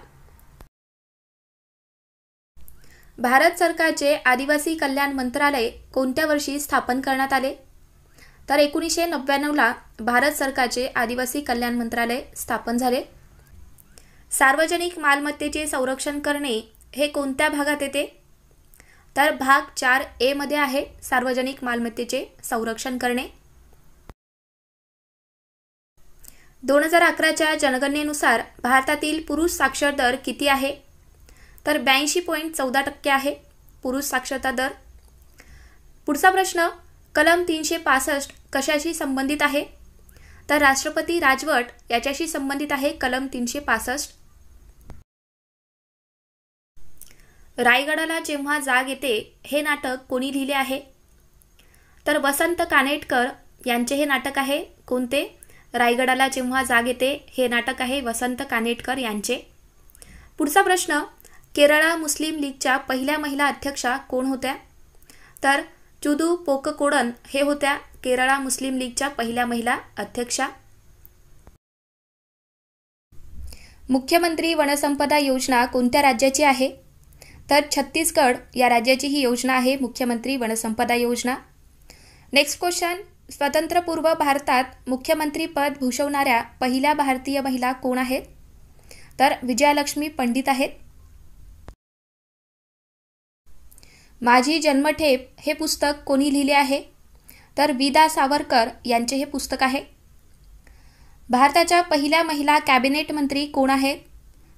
Speaker 1: भारत सरकारचे आदिवासी कल्याण मंत्रालय कोणत्या वर्षी स्थापन करण्यात आले तर एकोणीसशे नव्याण्णवला भारत सरकारचे आदिवासी कल्याण मंत्रालय स्थापन झाले सार्वजनिक मालमत्तेचे संरक्षण करणे हे कोणत्या भागात येते तर भाग चार एमध्ये आहे सार्वजनिक मालमत्तेचे संरक्षण करणे दोन हजार अकराच्या जनगणनेनुसार भारतातील पुरुष साक्षर दर किती आहे तर ब्याऐंशी पॉईंट चौदा टक्के आहे पुरुष साक्षरता दर पुढचा प्रश्न कलम तीनशे पासष्ट कशाशी संबंधित आहे तर राष्ट्रपती राजवट याच्याशी संबंधित आहे कलम तीनशे पासष्ट रायगडाला जेव्हा जाग येते हे नाटक कोणी लिहिले आहे तर वसंत कानेटकर यांचे हे नाटक आहे कोणते रायगडाला जेव्हा जाग येते हे नाटक आहे वसंत कानेटकर यांचे पुढचा प्रश्न केरळा मुस्लिम लीगच्या पहिल्या महिला अध्यक्षा कोण होत्या तर चुदू पोककोडन हे होत्या केरळा मुस्लिम लीगच्या पहिल्या महिला अध्यक्षा मुख्यमंत्री वनसंपदा योजना कोणत्या राज्याची आहे तर छत्तीसगड या राज्याची ही योजना आहे मुख्यमंत्री वनसंपदा योजना नेक्स्ट क्वेश्चन स्वतंत्रपूर्व भारतात मुख्यमंत्री पद भूषवणाऱ्या पहिल्या भारतीय महिला कोण आहेत तर विजयालक्ष्मी पंडित आहेत माझी जन्मठेप हे पुस्तक कोणी लिहिले आहे तर विदा सावरकर यांचे हे पुस्तक आहे भारताच्या पहिल्या महिला कॅबिनेट मंत्री कोण आहेत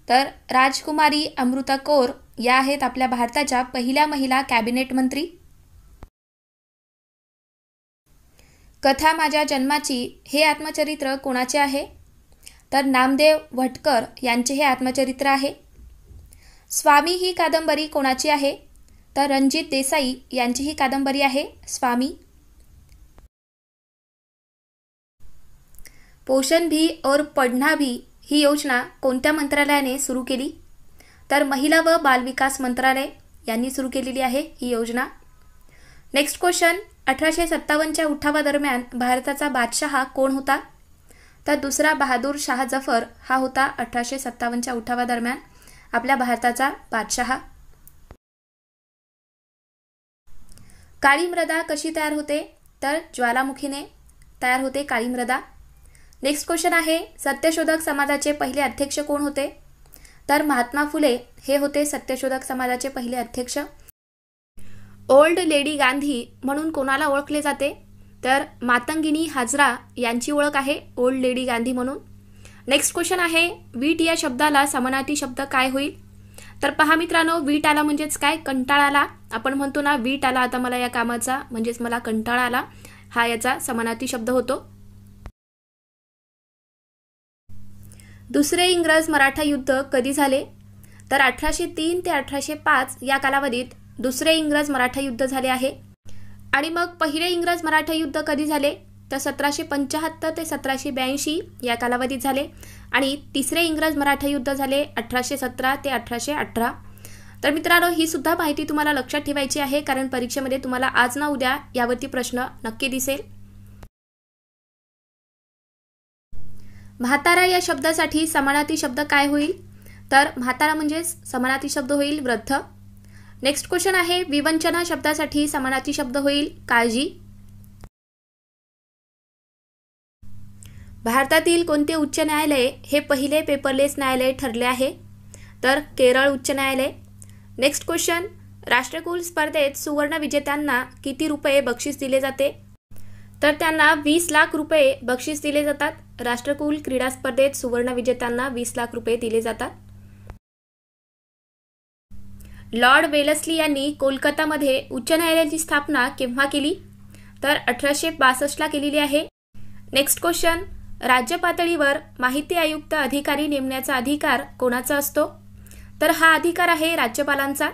Speaker 1: तर राजकुमारी अमृता कौर या आहेत आपल्या भारताच्या पहिल्या महिला कॅबिनेट मंत्री कथा माझ्या जन्माची हे आत्मचरित्र कोणाचे आहे तर नामदेव भटकर यांचे हे आत्मचरित्र आहे स्वामी ही कादंबरी कोणाची आहे तर रणजित देसाई यांची ही कादंबरी आहे स्वामी पोषण भी और पढना भी ही योजना कोणत्या मंत्रालयाने सुरू केली तर महिला व बालविकास मंत्रालय यांनी सुरू केलेली आहे ही योजना नेक्स्ट क्वेश्चन अठराशे सत्तावन्नच्या उठावादरम्यान भारताचा बादशहा कोण होता तर दुसरा बहादूर शाह जफर हा होता अठराशे सत्तावन्नच्या उठावादरम्यान आपल्या भारताचा बादशहा काळी मृदा कशी तयार होते तर ज्वालामुखीने तयार होते काळी मृदा नेक्स्ट क्वेश्चन आहे सत्यशोधक समाजाचे पहिले अध्यक्ष कोण होते तर महात्मा फुले हे होते सत्यशोधक समाजाचे पहिले अध्यक्ष ओल्ड लेडी गांधी म्हणून कोणाला ओळखले जाते तर मातंगिनी हाजरा यांची ओळख आहे ओल्ड लेडी गांधी म्हणून नेक्स्ट क्वेश्चन आहे वीट या शब्दाला समानार्थी शब्द काय होईल तर पहा मित्रांनो वीट आला म्हणजेच काय कंटाळाला आपण म्हणतो ना वीट आला आता मला या कामाचा म्हणजेच मला कंटाळा आला हा याचा समानार्थी शब्द होतो दुसरे इंग्रज मराठा युद्ध कधी झाले तर अठराशे तीन ते अठराशे पाच या कालावधीत दुसरे इंग्रज मराठा युद्ध झाले आहे आणि मग पहिले इंग्रज मराठा युद्ध कधी झाले तर सतराशे पंचाहत्तर ते सतराशे ब्याऐंशी या कालावधीत झाले आणि तिसरे इंग्रज मराठा युद्ध झाले अठराशे सतरा ते अठराशे अठरा तर मित्रांनो ही सुद्धा माहिती तुम्हाला लक्षात ठेवायची आहे कारण परीक्षेमध्ये तुम्हाला आज ना उद्या यावरती प्रश्न नक्की दिसेल म्हातारा या शब्दासाठी समानाती शब्द काय होईल तर म्हातारा म्हणजे समानार्थी शब्द होईल वृद्ध नेक्स्ट क्वेश्चन आहे विवंचना शब्दासाठी समानाती शब्द होईल काळजी भारतातील कोणते उच्च न्यायालय हे पहिले पेपरलेस न्यायालय ठरले आहे तर केरळ उच्च न्यायालय नेक्स्ट क्वेश्चन राष्ट्रकुल स्पर्धेत सुवर्ण विजेत्यांना किती रुपये बक्षीस दिले जाते तर त्यांना वीस लाख रुपये बक्षीस दिले जातात राष्ट्रकुल क्रीडा स्पर्धेत सुवर्ण विजेत्यांना वीस लाख रुपये दिले जातात लॉर्ड वेलस्ली यांनी कोलकातामध्ये उच्च न्यायालयाची स्थापना केव्हा केली तर अठराशे बासष्टला केलेली आहे नेक्स्ट क्वेश्चन राज्य पातळीवर माहिती आयुक्त अधिकारी नेमण्याचा अधिकार कोणाचा असतो तर हा अधिकार आहे राज्यपालांचा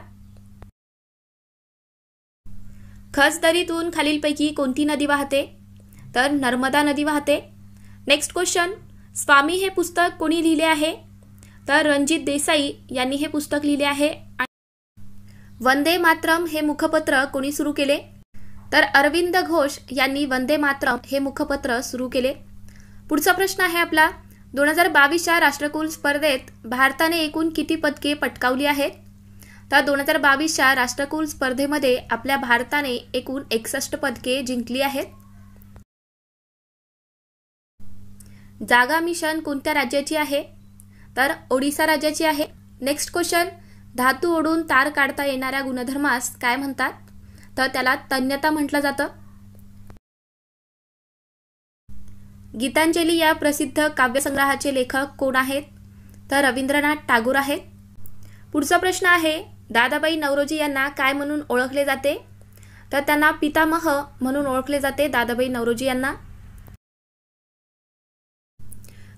Speaker 1: खस खालीलपैकी कोणती नदी वाहते तर नर्मदा नदी वाहते नेक्स्ट क्वेश्चन स्वामी हे पुस्तक कोणी लिहिले आहे तर रणजित देसाई यांनी हे पुस्तक लिहिले आहे वंदे मातरम हे मुखपत्र कोणी सुरू केले तर अरविंद घोष यांनी वंदे मातरम हे मुखपत्र सुरू केले पुढचा प्रश्न आहे आपला दोन हजार बावीसच्या राष्ट्रकुल स्पर्धेत भारताने एकूण किती पदके पटकावली आहेत तर दोन हजार बावीसच्या राष्ट्रकुल स्पर्धेमध्ये आपल्या भारताने एकूण एकसष्ट पदके जिंकली आहेत जागा मिशन कोणत्या राज्याची आहे तर ओडिसा राज्याची आहे नेक्स्ट क्वेश्चन धातू ओढून तार काढता येणाऱ्या गुणधर्मास काय म्हणतात तर त्याला तन्यता म्हटलं जातं गीतांजली या प्रसिद्ध काव्यसंग्रहाचे लेखक कोण आहेत तर रवींद्रनाथ टागोर आहेत पुढचा प्रश्न आहे दादाबाई नवरोजी यांना काय म्हणून ओळखले जाते तर त्यांना पितामह म्हणून ओळखले जाते दादाबाई नवरोजी यांना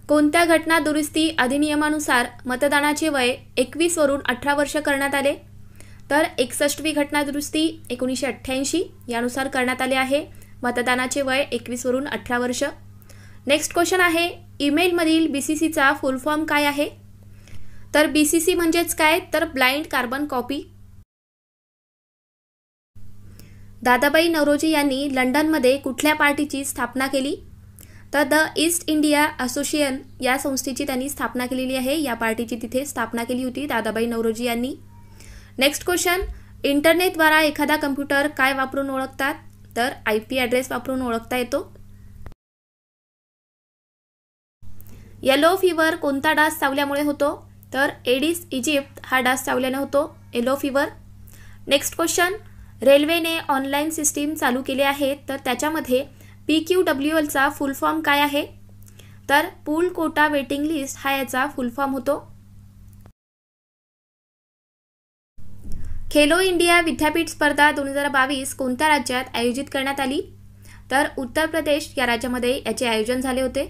Speaker 1: कोणत्या घटना दुरुस्ती अधिनियमानुसार मतदानाचे वय एकवीस वरून अठरा वर्ष करण्यात आले तर एकसष्टवी घटना दुरुस्ती एकोणीसशे अठ्ठ्याऐंशी यानुसार करण्यात आले आहे मतदानाचे वय एकवीस वरून अठरा वर्ष नेक्स्ट क्वेश्चन आहे ईमेलमधील बी सी सीचा फुल फॉर्म काय आहे तर बी सी सी म्हणजेच काय तर blind carbon copy Dadabhai Naoroji यांनी लंडनमध्ये कुठल्या पार्टीची स्थापना केली तर द ईस्ट इंडिया असोसिएशन या संस्थेची त्यांनी स्थापना केलेली आहे या पार्टीची तिथे स्थापना केली होती दादाबाई नवरोजी यांनी नेक्स्ट क्वेश्चन इंटरनेटद्वारा एखादा कम्प्युटर काय वापरून ओळखतात तर आय पी ॲड्रेस वापरून ओळखता येतो येलो फीवर कोणता डास चावल्यामुळे होतो तर एडिस इजिप्त हा डास चावल्याने होतो येलो फिवर नेक्स्ट क्वेश्चन रेल्वेने ऑनलाईन सिस्टीम चालू केली आहे तर त्याच्यामध्ये पी क्यू डब्ल्यू एलचा फुल फॉर्म काय आहे तर पूल कोटा वेटिंग लिस्ट हा याचा फुल फॉर्म होतो खेलो इंडिया विद्यापीठ स्पर्धा दोन हजार बावीस कोणत्या राज्यात आयोजित करण्यात आली तर उत्तर प्रदेश या राज्यामध्ये याचे आयोजन झाले होते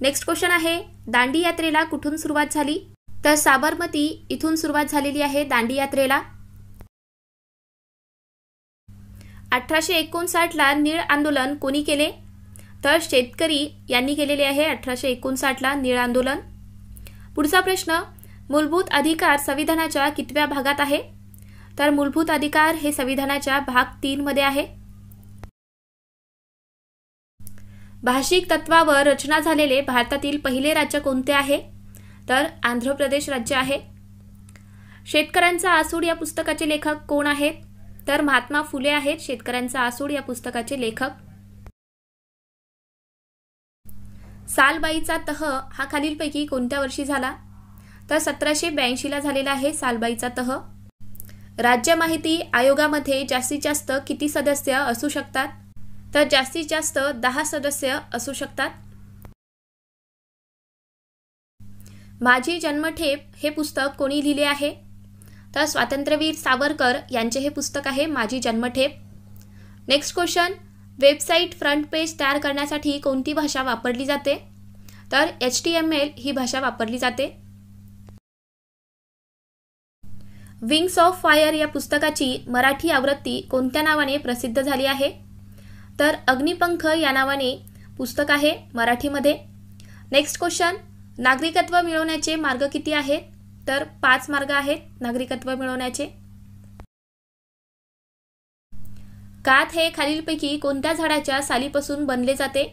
Speaker 1: नेक्स्ट क्वेश्चन आहे दांडी यात्रेला कुठून सुरुवात झाली तर साबरमती इथून सुरुवात झालेली आहे दांडी यात्रेला अठराशे एकोणसाठला नीळ आंदोलन कोणी केले तर शेतकरी यांनी केलेले आहे अठराशे एकोणसाठला नीळ आंदोलन पुढचा प्रश्न मूलभूत अधिकार संविधानाच्या कितव्या भागात आहे तर मूलभूत अधिकार हे संविधानाच्या भाग तीन मध्ये आहे भाषिक तत्वावर रचना झालेले भारतातील पहिले राज्य कोणते आहे तर आंध्र प्रदेश राज्य आहे शेतकऱ्यांचा आसूड या पुस्तकाचे लेखक कोण आहेत तर महात्मा फुले आहेत शेतकऱ्यांचा आसूड या पुस्तकाचे लेखक सालबाईचा तह हा खालीलपैकी कोणत्या वर्षी झाला तर सतराशे ब्याऐंशीला झालेला आहे सालबाईचा तह राज्य माहिती आयोगामध्ये जास्तीत जास्त किती सदस्य असू शकतात तर जास्तीत जास्त दहा सदस्य असू शकतात माझी जन्मठेप हे पुस्तक कोणी लिहिले आहे तर स्वातंत्र्यवीर सावरकर यांचे हे पुस्तक आहे Majhi Janmathep next question website front page तयार करण्यासाठी कोणती भाषा वापरली जाते तर एच टी एम एल ही भाषा वापरली जाते विंग्स ऑफ फायर या पुस्तकाची मराठी आवृत्ती कोणत्या नावाने प्रसिद्ध झाली आहे तर अग्निपंख या नावाने पुस्तक आहे मराठीमध्ये नेक्स्ट क्वेश्चन नागरिकत्व मिळवण्याचे मार्ग किती आहेत तर पाच मार्ग आहेत नागरिकत्व मिळवण्याचे कात हे खालीलपैकी कोणत्या झाडाच्या सालीपासून बनले जाते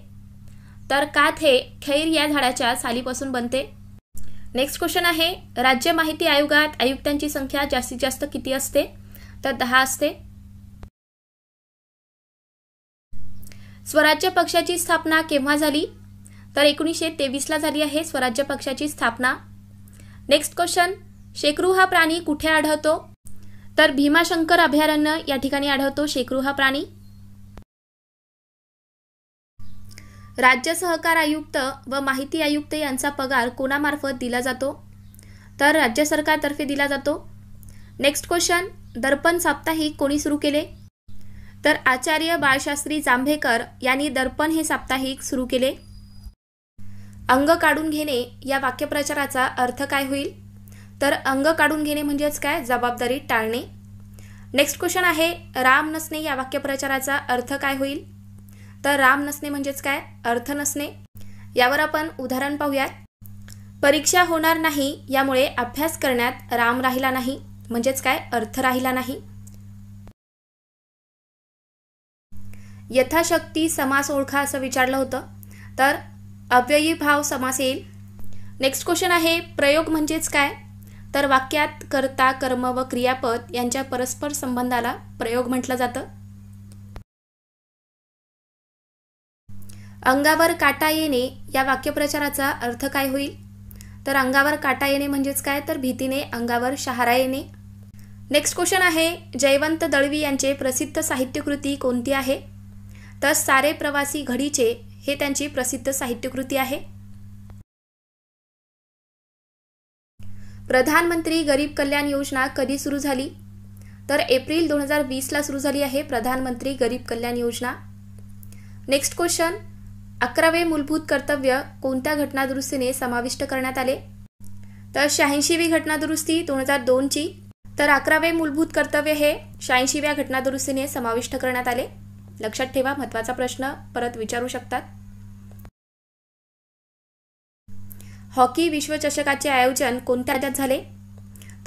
Speaker 1: तर कात हे खैर या झाडाच्या सालीपासून बनते नेक्स्ट क्वेश्चन आहे राज्य माहिती आयोगात आयुक्तांची संख्या जास्तीत जास्त किती असते तर दहा असते स्वराज्य पक्षाची स्थापना केव्हा झाली तर एकोणीसशे तेवीसला झाली आहे स्वराज्य पक्षाची स्थापना नेक्स्ट क्वेश्चन शेकरू हा प्राणी कुठे आढळतो तर भीमाशंकर अभयारण्य या ठिकाणी आढळतो शेकरू हा प्राणी राज्य सहकार आयुक्त व माहिती आयुक्त यांचा पगार कोणामार्फत दिला जातो तर राज्य सरकारतर्फे दिला जातो नेक्स्ट क्वेश्चन दर्पण साप्ताहिक कोणी सुरू केले तर आचार्य बाळशास्त्री जांभेकर यांनी दर्पण हे साप्ताहिक सुरू केले अंग काढून घेणे या वाक्यप्रचाराचा अर्थ काय होईल तर अंग काढून घेणे म्हणजेच काय जबाबदारी टाळणे नेक्स्ट क्वेश्चन आहे राम नसणे या वाक्यप्रचाराचा अर्थ काय होईल तर राम नसणे म्हणजेच काय अर्थ नसणे यावर आपण उदाहरण पाहूयात परीक्षा होणार नाही यामुळे अभ्यास करण्यात राम राहिला नाही म्हणजेच काय अर्थ राहिला नाही यथाशक्ती समास ओळखा असं विचारलं होतं तर अव्ययी भाव समास येईल नेक्स्ट क्वेश्चन आहे प्रयोग म्हणजेच काय तर वाक्यात कर्ता कर्म व क्रियापद यांच्या परस्पर संबंधाला प्रयोग म्हटलं जातं अंगावर काटा येणे या वाक्यप्रचाराचा अर्थ काय होईल तर अंगावर काटा येणे म्हणजेच काय तर भीतीने अंगावर शहारा येणे नेक्स्ट क्वेश्चन आहे जयवंत दळवी यांचे प्रसिद्ध साहित्यकृती कोणती आहे तर सारे प्रवासी घडीचे हे त्यांची प्रसिद्ध साहित्यकृती आहे प्रधानमंत्री गरीब कल्याण योजना कधी सुरू झाली तर एप्रिल दोन हजार वीसला सुरू झाली आहे प्रधानमंत्री गरीब कल्याण योजना नेक्स्ट क्वेश्चन अकरावे मूलभूत कर्तव्य कोणत्या घटनादुरुस्तीने समाविष्ट करण्यात आले तर शहाऐंशीवी घटनादुरुस्ती दोन हजार दोनची तर अकरावे मूलभूत कर्तव्य हे शहाऐंशीव्या घटनादुरुस्तीने समाविष्ट करण्यात आले लक्षात ठेवा महत्त्वाचा प्रश्न परत विचारू शकतात हॉकी विश्वचषकाचे आयोजन कोणत्या राज्यात झाले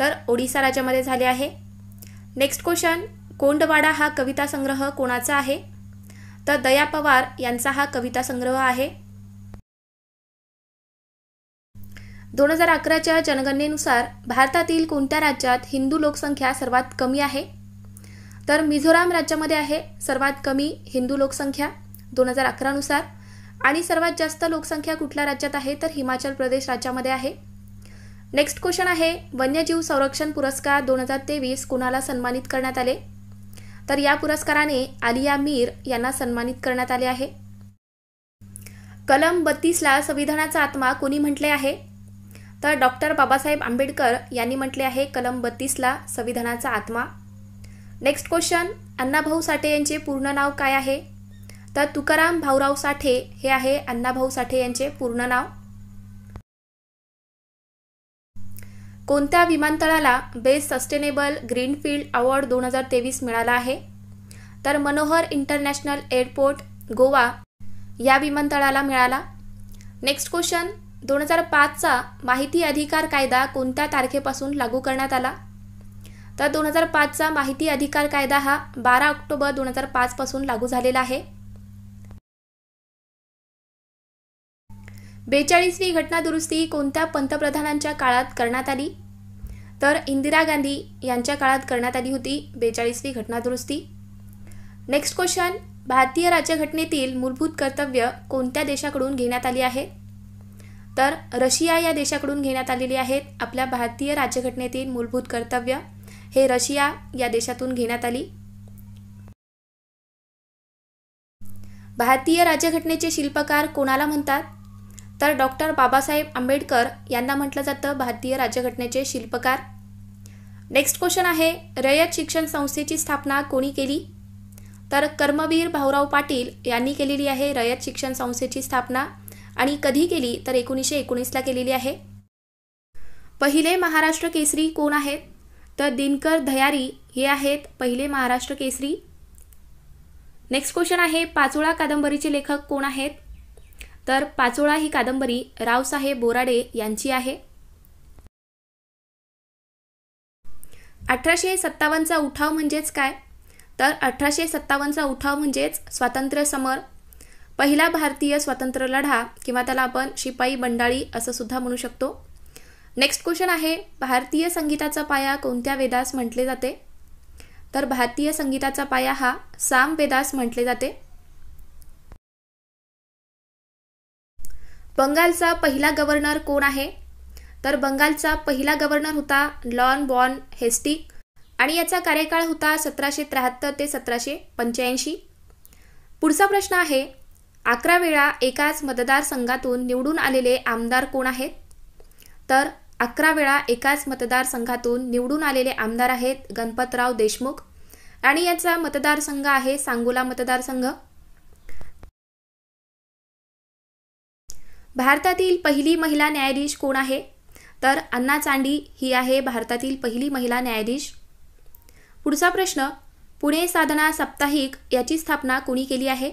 Speaker 1: तर ओडिसा राज्यामध्ये झाले आहे नेक्स्ट क्वेश्चन कोंडवाडा हा कविता संग्रह कोणाचा आहे तर दया पवार यांचा हा कविता संग्रह आहे दोन हजार अकराच्या जनगणनेनुसार भारतातील कोणत्या राज्यात हिंदू लोकसंख्या सर्वात कमी आहे तर मिझोराम राज्यामध्ये आहे सर्वात कमी हिंदू लोकसंख्या दोन हजार अकरानुसार आणि सर्वात जास्त लोकसंख्या कुठल्या राज्यात आहे तर हिमाचल प्रदेश राज्यामध्ये आहे नेक्स्ट क्वेश्चन आहे वन्यजीव संरक्षण पुरस्कार दोन हजार तेवीस कुणाला सन्मानित करण्यात आले तर या पुरस्काराने आलिया मीर यांना सन्मानित करण्यात आले आहे कलम बत्तीसला संविधानाचा आत्मा कोणी म्हटले आहे तर डॉक्टर बाबासाहेब आंबेडकर यांनी म्हटले आहे कलम बत्तीसला संविधानाचा आत्मा नेक्स्ट क्वेश्चन अण्णाभाऊ साठे यांचे पूर्ण नाव काय आहे तर तुकाराम भाऊराव साठे हे आहे अण्णाभाऊ साठे यांचे पूर्ण नाव कोणत्या विमानतळाला बेस्ट सस्टेनेबल ग्रीनफील्ड अवॉर्ड दोन हजार तेवीस मिळाला आहे तर मनोहर इंटरनॅशनल एअरपोर्ट गोवा या विमानतळाला मिळाला नेक्स्ट क्वेश्चन दोन हजार पाचचा माहिती अधिकार कायदा कोणत्या तारखेपासून लागू करण्यात आला तर दोन हजार पाचचा माहिती अधिकार कायदा हा बारा ऑक्टोबर दोन हजार पाचपासून लागू झालेला आहे बेचाळीसवी घटनादुरुस्ती कोणत्या पंतप्रधानांच्या काळात करण्यात आली तर इंदिरा गांधी यांच्या काळात करण्यात आली होती बेचाळीसवी घटनादुरुस्ती नेक्स्ट क्वेश्चन भारतीय राज्यघटनेतील मूलभूत कर्तव्य कोणत्या देशाकडून घेण्यात आली आहे तर रशिया या देशाकडून घेण्यात आलेली आहेत आपल्या भारतीय राज्यघटनेतील मूलभूत कर्तव्य हे रशिया या देशातून घेण्यात आली भारतीय राज्यघटनेचे शिल्पकार कोणाला म्हणतात तर डॉक्टर बाबासाहेब आंबेडकर यांना म्हटलं जातं भारतीय राज्यघटनेचे शिल्पकार नेक्स्ट क्वेश्चन आहे रयत शिक्षण संस्थेची स्थापना कोणी केली तर कर्मवीर भाऊराव पाटील यांनी केलेली आहे रयत शिक्षण संस्थेची स्थापना आणि कधी केली तर एकोणीसशे एकोणीसला केलेली आहे पहिले महाराष्ट्र केसरी कोण आहेत तर दिनकर धयारी हे आहेत पहिले महाराष्ट्र केसरी नेक्स्ट क्वेश्चन आहे पाचोळा कादंबरीचे लेखक कोण आहेत तर पाचोळा ही कादंबरी रावसाहेब बोराडे यांची आहे अठराशे सत्तावन्नचा उठाव म्हणजेच काय तर अठराशे सत्तावन्नचा उठाव म्हणजेच स्वातंत्र्य समर पहिला भारतीय स्वातंत्र्य लढा किंवा त्याला आपण शिपाई बंडाळी असं सुद्धा म्हणू शकतो नेक्स्ट क्वेश्चन आहे भारतीय संगीताचा पाया कोणत्या वेदास म्हटले जाते तर भारतीय संगीताचा पाया हा साम वेदास म्हटले जाते बंगालचा पहिला गव्हर्नर कोण आहे तर बंगालचा पहिला गव्हर्नर होता लॉन बॉन हेस्टिक आणि याचा कार्यकाळ होता सतराशे त्र्याहत्तर ते सतराशे पंच्याऐंशी पुढचा प्रश्न आहे अकरा वेळा एकाच मतदारसंघातून निवडून आलेले आमदार कोण आहेत तर अकरा वेळा एकाच मतदारसंघातून निवडून आलेले आमदार आहेत गणपतराव देशमुख आणि याचा मतदारसंघ आहे सांगोला मतदारसंघ भारतातील पहिली महिला न्यायाधीश कोण आहे तर अण्णा चांडी ही आहे भारतातील पहिली महिला न्यायाधीश पुढचा प्रश्न पुणे साधना साप्ताहिक याची स्थापना कोणी केली आहे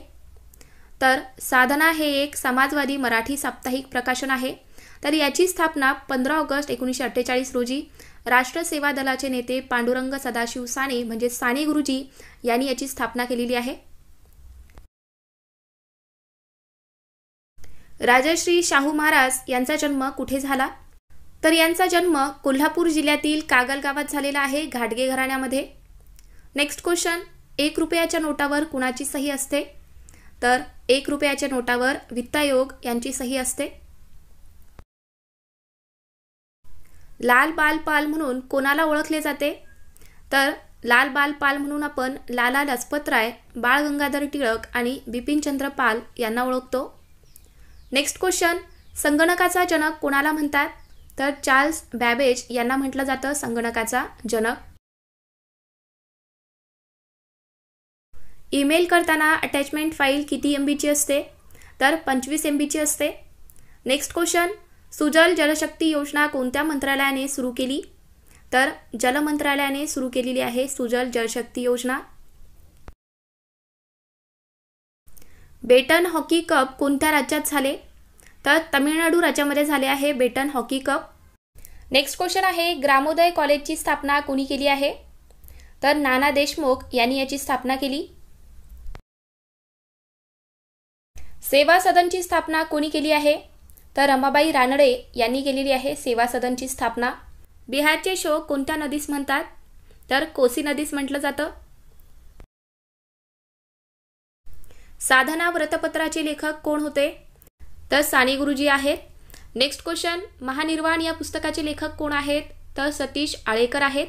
Speaker 1: तर साधना हे एक समाजवादी मराठी साप्ताहिक प्रकाशन आहे तर याची स्थापना पंधरा ऑगस्ट एकोणीसशे अठ्ठेचाळीस रोजी राष्ट्रसेवा दलाचे नेते पांडुरंग सदाशिव साने म्हणजे साने गुरुजी यांनी याची स्थापना केलेली आहे राजश्री शाहू महाराज यांचा जन्म कुठे झाला तर यांचा जन्म कोल्हापूर जिल्ह्यातील कागल गावात झालेला आहे घाटगे घराण्यामध्ये नेक्स्ट क्वेश्चन एक रुपयाच्या नोटावर कुणाची सही असते तर एक रुपयाच्या नोटावर वित्तायोग यांची सही असते लाल बाल पाल म्हणून कोणाला ओळखले जाते तर लाल बाल पाल म्हणून आपण लाला लजपतराय बाळ गंगाधर टिळक आणि बिपिनचंद्र पाल यांना ओळखतो नेक्स्ट क्वेश्चन संगणकाचा जनक कोणाला म्हणतात तर चार्ल्स बॅबेज यांना म्हटलं जातं संगणकाचा जनक ईमेल करताना अटॅचमेंट फाईल किती एम बीची असते तर पंचवीस एम बीची असते नेक्स्ट क्वेश्चन सुजल जलशक्ती योजना कोणत्या मंत्रालयाने सुरू केली तर जल मंत्रालयाने सुरू केलेली आहे सुजल जलशक्ती योजना बेटन हॉकी कप कोणत्या राज्यात झाले तर तमिळनाडू राज्यामध्ये झाले आहे बेटन हॉकी कप नेक्स्ट क्वेश्चन आहे ग्रामोदय कॉलेजची स्थापना कोणी केली आहे तर नाना देशमुख यांनी याची स्थापना केली सेवा सदनची स्थापना कोणी केली आहे तर रमाबाई रानडे यांनी केलेली आहे सेवा सदनची स्थापना बिहारचे शोक कोणत्या नदीस म्हणतात तर कोसी नदीस म्हटलं जातं साधना व्रतपत्राचे लेखक कोण होते तर साने गुरुजी आहेत नेक्स्ट क्वेश्चन महानिर्वाण या पुस्तकाचे लेखक कोण आहेत तर सतीश आळेकर आहेत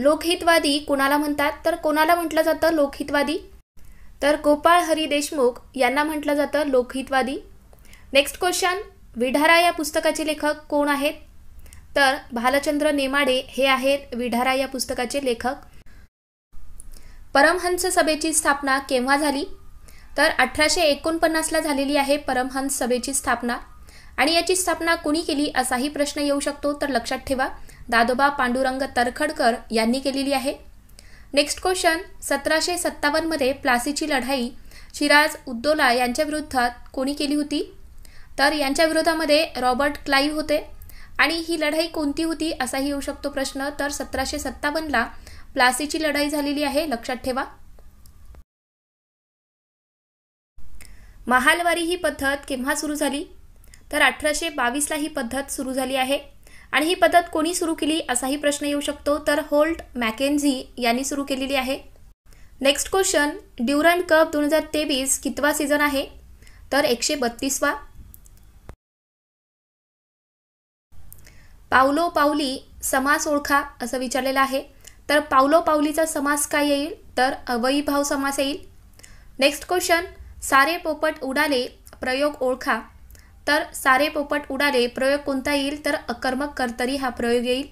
Speaker 1: लोकहितवादी कोणाला म्हणतात तर कोणाला म्हटलं जातं लोकहितवादी तर गोपाळ हरी देशमुख यांना म्हटलं जातं लोकहितवादी नेक्स्ट क्वेश्चन विढारा या पुस्तकाचे लेखक कोण आहेत तर भालचंद्र नेमाडे हे आहेत विढारा या पुस्तकाचे लेखक परमहंस सभेची स्थापना केव्हा झाली तर अठराशे एकोणपन्नासला झालेली आहे परमहंस सभेची स्थापना आणि याची स्थापना कुणी केली असाही प्रश्न येऊ शकतो तर लक्षात ठेवा दादोबा पांडुरंग तरखडकर यांनी केलेली आहे नेक्स्ट क्वेश्चन सतराशे सत्तावन्नमध्ये प्लासीची लढाई शिराज उद्दोला यांच्या विरुद्धात कोणी केली होती तर यांच्या विरोधामध्ये रॉबर्ट क्लाईव्ह होते आणि ही लढाई कोणती होती असाही येऊ शकतो प्रश्न तर सतराशे सत्तावन्नला प्लासीची लढाई झालेली आहे लक्षात ठेवा महालवारी ही पद्धत केव्हा सुरू झाली तर अठराशे बावीसला ही पद्धत सुरू झाली आहे आणि ही पद्धत कोणी सुरू केली असाही प्रश्न येऊ शकतो तर होल्ट मॅकेन्झी यांनी सुरू केलेली आहे नेक्स्ट क्वेश्चन ड्युरंट कप दोन हजार तेवीस कितवा सीझन आहे तर एकशे बत्तीसवा पावलो पावली समास ओळखा असं विचारलेलं आहे तर पावलो पावलीचा समास काय येईल तर अवयीभाव समास येईल नेक्स्ट क्वेश्चन सारे पोपट उडाले प्रयोग ओळखा तर सारे पोपट उडाले प्रयोग कोणता येईल तर अकर्मक कर्तरी हा प्रयोग येईल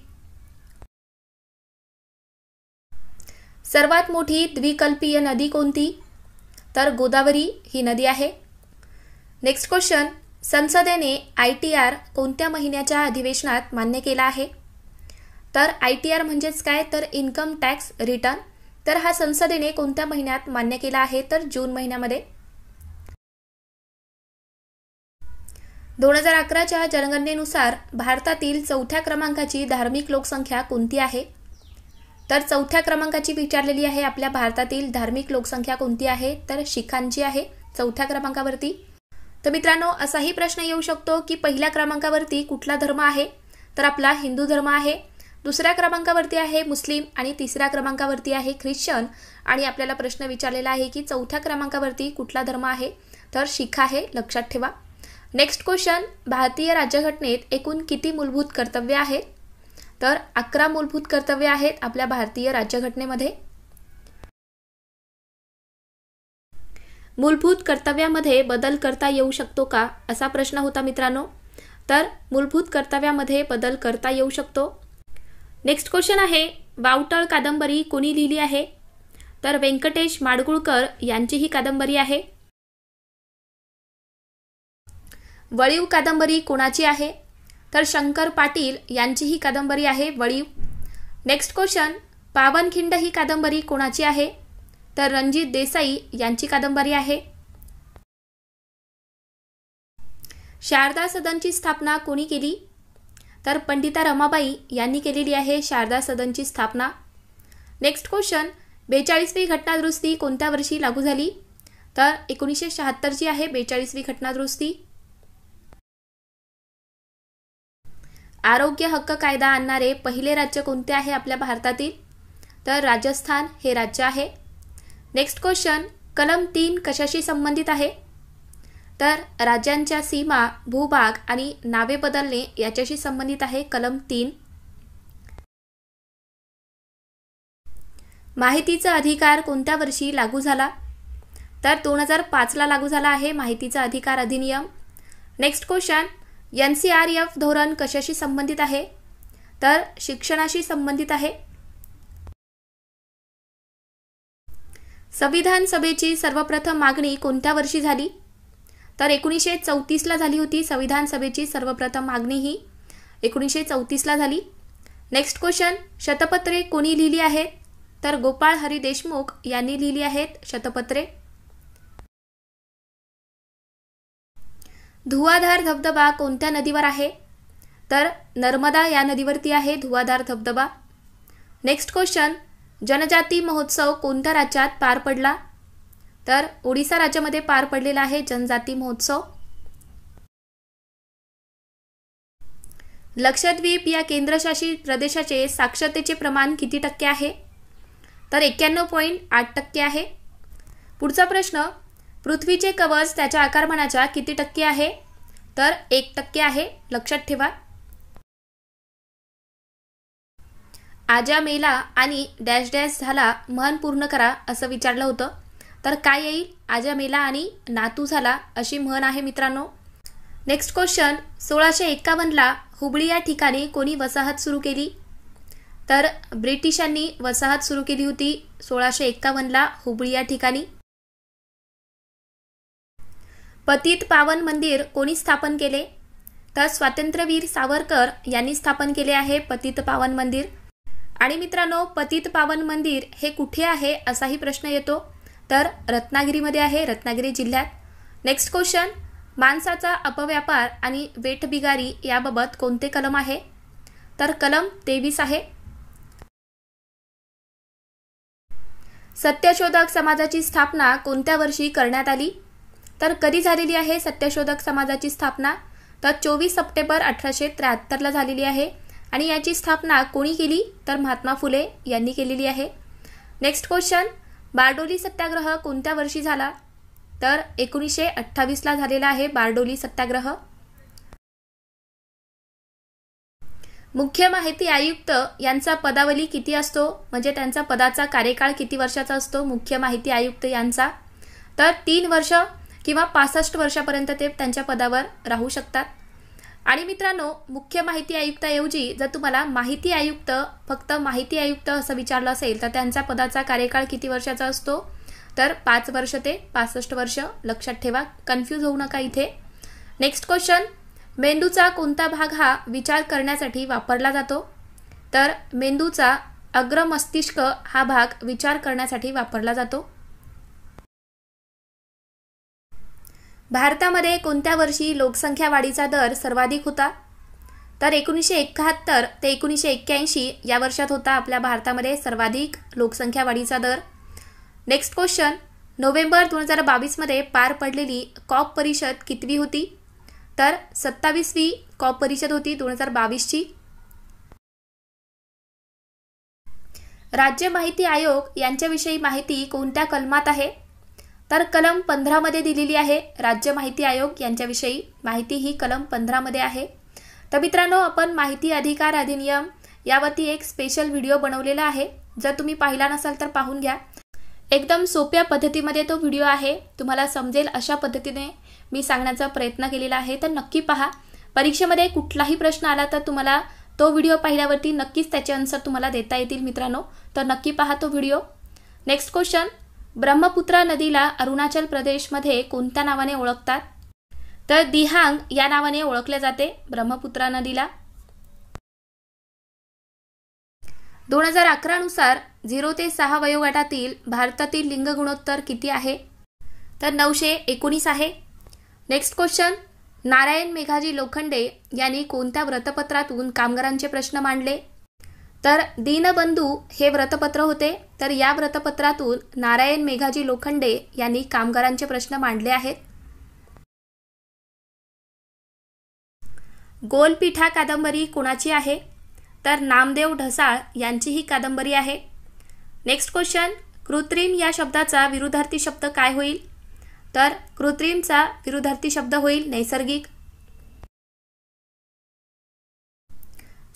Speaker 1: सर्वात मोठी द्विकल्पीय नदी कोणती तर गोदावरी ही नदी आहे नेक्स्ट क्वेश्चन संसदेने आय टी आर कोणत्या महिन्याच्या अधिवेशनात मान्य केला आहे तर आय टी आर म्हणजेच काय तर इन्कम टॅक्स रिटर्न तर हा संसदेने कोणत्या महिन्यात मान्य केला आहे तर जून महिन्यामध्ये दोन हजार अकराच्या जनगणनेनुसार भारतातील चौथ्या क्रमांकाची धार्मिक लोकसंख्या कोणती आहे तर चौथ्या क्रमांकाची विचारलेली आहे आपल्या भारतातील धार्मिक लोकसंख्या कोणती आहे तर शिखांची आहे चौथ्या क्रमांकावरती तर मित्रांनो असाही प्रश्न येऊ शकतो की पहिल्या क्रमांकावरती कुठला धर्म आहे तर आपला हिंदू धर्म आहे दुसऱ्या क्रमांकावरती आहे मुस्लिम आणि तिसऱ्या क्रमांकावरती आहे ख्रिश्चन आणि आपल्याला प्रश्न विचारलेला आहे की चौथ्या क्रमांकावरती कुठला धर्म आहे तर शिख आहे लक्षात ठेवा नेक्स्ट क्वेश्चन भारतीय राज्यघटनेत एकूण किती मूलभूत कर्तव्य आहेत तर अकरा मूलभूत कर्तव्य आहेत आपल्या भारतीय राज्यघटनेमध्ये मूलभूत कर्तव्यामध्ये बदल करता येऊ शकतो का असा प्रश्न होता मित्रांनो तर मूलभूत कर्तव्यामध्ये बदल करता येऊ शकतो नेक्स्ट क्वेश्चन आहे वावटळ कादंबरी कोणी लिहिली आहे तर व्यंकटेश माडगुळकर यांची ही कादंबरी आहे वळीव कादंबरी कोणाची आहे तर शंकर पाटील यांची ही कादंबरी आहे वळीव नेक्स्ट क्वेश्चन पावनखिंड ही कादंबरी कोणाची आहे तर रणजित देसाई यांची कादंबरी आहे शारदा सदनची स्थापना कोणी केली तर पंडिता रमाबाई यांनी केलेली आहे शारदा सदनची स्थापना नेक्स्ट क्वेश्चन बेचाळीसवी घटनादुरुस्ती कोणत्या वर्षी लागू झाली तर एकोणीसशे शहात्तरची आहे बेचाळीसवी घटनादुरुस्ती आरोग्य हक्क कायदा आणणारे पहिले राज्य कोणते आहे आपल्या भारतातील तर राजस्थान हे राज्य आहे नेक्स्ट क्वेश्चन कलम तीन कशाशी संबंधित आहे तर राज्यांच्या सीमा भूभाग आणि नावे बदलणे याच्याशी संबंधित आहे कलम तीन माहितीचा अधिकार कोणत्या वर्षी लागू झाला तर दोन हजार पाचला लागू झाला आहे माहितीचा अधिकार अधिनियम next question N C R F धोरण कशाशी संबंधित आहे तर शिक्षणाशी संबंधित आहे संविधान सभेची सर्वप्रथम मागणी कोणत्या वर्षी झाली तर एकोणीसशे चौतीसला झाली होती संविधान सभेची सर्वप्रथम मागणी ही एकोणीसशे चौतीसला झाली नेक्स्ट क्वेश्चन शतपत्रे कोणी लिहिली आहेत तर गोपाळ हरी देशमुख यांनी लिहिली आहेत शतपत्रे धुवाधार धबधबा कोणत्या नदीवर आहे तर नर्मदा या नदीवरती आहे धुवाधार धबधबा नेक्स्ट क्वेश्चन जनजाती महोत्सव कोणत्या राज्यात पार पडला तर ओडिसा राज्यामध्ये पार पडलेला आहे जनजाती महोत्सव लक्षद्वीप या केंद्रशासित प्रदेशाचे साक्षरतेचे प्रमाण किती टक्के आहे तर एक्क्याण्णव पॉईंट आठ टक्के आहे पुढचा प्रश्न पृथ्वीचे कवच त्याच्या आकारमानाच्या किती टक्के आहे तर एक टक्के आहे लक्षात ठेवा आजा मेला आणि डॅश डॅश झाला म्हण पूर्ण करा असं विचारलं होतं तर काय येईल आजा मेला आणि नातू झाला अशी म्हण आहे मित्रांनो नेक्स्ट क्वेश्चन सोळाशे एक्कावन्नला हुबळी या ठिकाणी कोणी वसाहत सुरू केली तर ब्रिटिशांनी वसाहत सुरू केली होती सोळाशे एक्कावन्नला हुबळी या ठिकाणी पतित पावन मंदिर कोणी स्थापन केले तर स्वातंत्र्यवीर सावरकर यांनी स्थापन केले आहे पतित पावन मंदिर आणि मित्रांनो पतित पावन मंदिर हे कुठे आहे असाही प्रश्न येतो तर रत्नागिरीमध्ये आहे रत्नागिरी जिल्ह्यात नेक्स्ट क्वेश्चन माणसाचा अपव्यापार आणि वेठबिगारी याबाबत कोणते कलम आहे तर कलम तेवीस आहे सत्यशोधक समाजाची स्थापना कोणत्या वर्षी करण्यात आली तर कधी झालेली आहे सत्यशोधक समाजाची स्थापना तर चोवीस सप्टेंबर अठराशे त्र्याहत्तरला झालेली आहे आणि याची स्थापना कोणी केली तर महात्मा फुले यांनी केलेली आहे नेक्स्ट क्वेश्चन बारडोली सत्याग्रह कोणत्या वर्षी झाला तर एकोणीसशे अठ्ठावीसला झालेला आहे बारडोली सत्याग्रह मुख्य माहिती आयुक्त यांचा पदावली किती असतो म्हणजे त्यांचा पदाचा कार्यकाळ किती वर्षाचा असतो मुख्य माहिती आयुक्त यांचा तर तीन वर्ष किंवा पासष्ट वर्षापर्यंत ते त्यांच्या पदावर राहू शकतात आणि मित्रांनो मुख्य माहिती आयुक्ताऐवजी जर तुम्हाला माहिती आयुक्त फक्त माहिती आयुक्त असं विचारलं असेल तर त्यांचा पदाचा कार्यकाळ किती वर्षाचा असतो तर पाच वर्ष ते पासष्ट वर्ष लक्षात ठेवा कन्फ्यूज होऊ नका इथे नेक्स्ट क्वेश्चन मेंदूचा कोणता भाग हा विचार करण्यासाठी वापरला जातो तर मेंदूचा अग्रमस्तिष्क हा भाग विचार करण्यासाठी वापरला जातो भारतामध्ये कोणत्या वर्षी लोकसंख्या वाढीचा दर सर्वाधिक होता तर एकोणीसशे एकाहत्तर ते एकोणीसशे एक्क्याऐंशी या वर्षात होता आपल्या भारतामध्ये सर्वाधिक लोकसंख्या वाढीचा दर नेक्स्ट क्वेश्चन नोव्हेंबर दोन हजार बावीसमध्ये पार पडलेली कॉप परिषद कितवी होती तर सत्तावीसवी कॉप परिषद होती दोन हजार बावीसची राज्य माहिती आयोग यांच्याविषयी माहिती कोणत्या कलमात आहे तर कलम पंधरामध्ये दिलेली आहे राज्य माहिती आयोग यांच्याविषयी माहिती ही कलम पंधरामध्ये आहे तर मित्रांनो आपण माहिती अधिकार अधिनियम यावरती एक स्पेशल व्हिडिओ बनवलेला आहे जर तुम्ही पाहिला नसाल तर पाहून घ्या एकदम सोप्या पद्धतीमध्ये तो व्हिडिओ आहे तुम्हाला समजेल अशा पद्धतीने मी सांगण्याचा प्रयत्न केलेला आहे तर नक्की पहा परीक्षेमध्ये कुठलाही प्रश्न आला तर तुम्हाला तो व्हिडिओ पाहिल्यावरती नक्कीच त्याचे आन्सर तुम्हाला देता येतील मित्रांनो तर नक्की पहा तो व्हिडिओ नेक्स्ट क्वेश्चन ब्रह्मपुत्रा नदीला अरुणाचल प्रदेशमध्ये कोणत्या नावाने ओळखतात तर दिहांग या नावाने ओळखले जाते ब्रह्मपुत्रा नदीला दोन हजार अकरानुसार झिरो ते सहा वयोगटातील भारतातील लिंग गुणोत्तर किती आहे तर नऊशे एकोणीस आहे नेक्स्ट क्वेश्चन नारायण मेघाजी लोखंडे यांनी कोणत्या वृत्तपत्रातून कामगारांचे प्रश्न मांडले तर दीनबंधू हे व्रतपत्र होते तर या व्रतपत्रातून नारायण मेघाजी लोखंडे यांनी कामगारांचे प्रश्न मांडले आहेत गोलपीठा कादंबरी कोणाची आहे तर नामदेव ढसाळ यांची ही कादंबरी आहे नेक्स्ट क्वेश्चन कृत्रिम या शब्दाचा विरुद्धार्थी शब्द काय होईल तर कृत्रिमचा विरुद्धार्थी शब्द होईल नैसर्गिक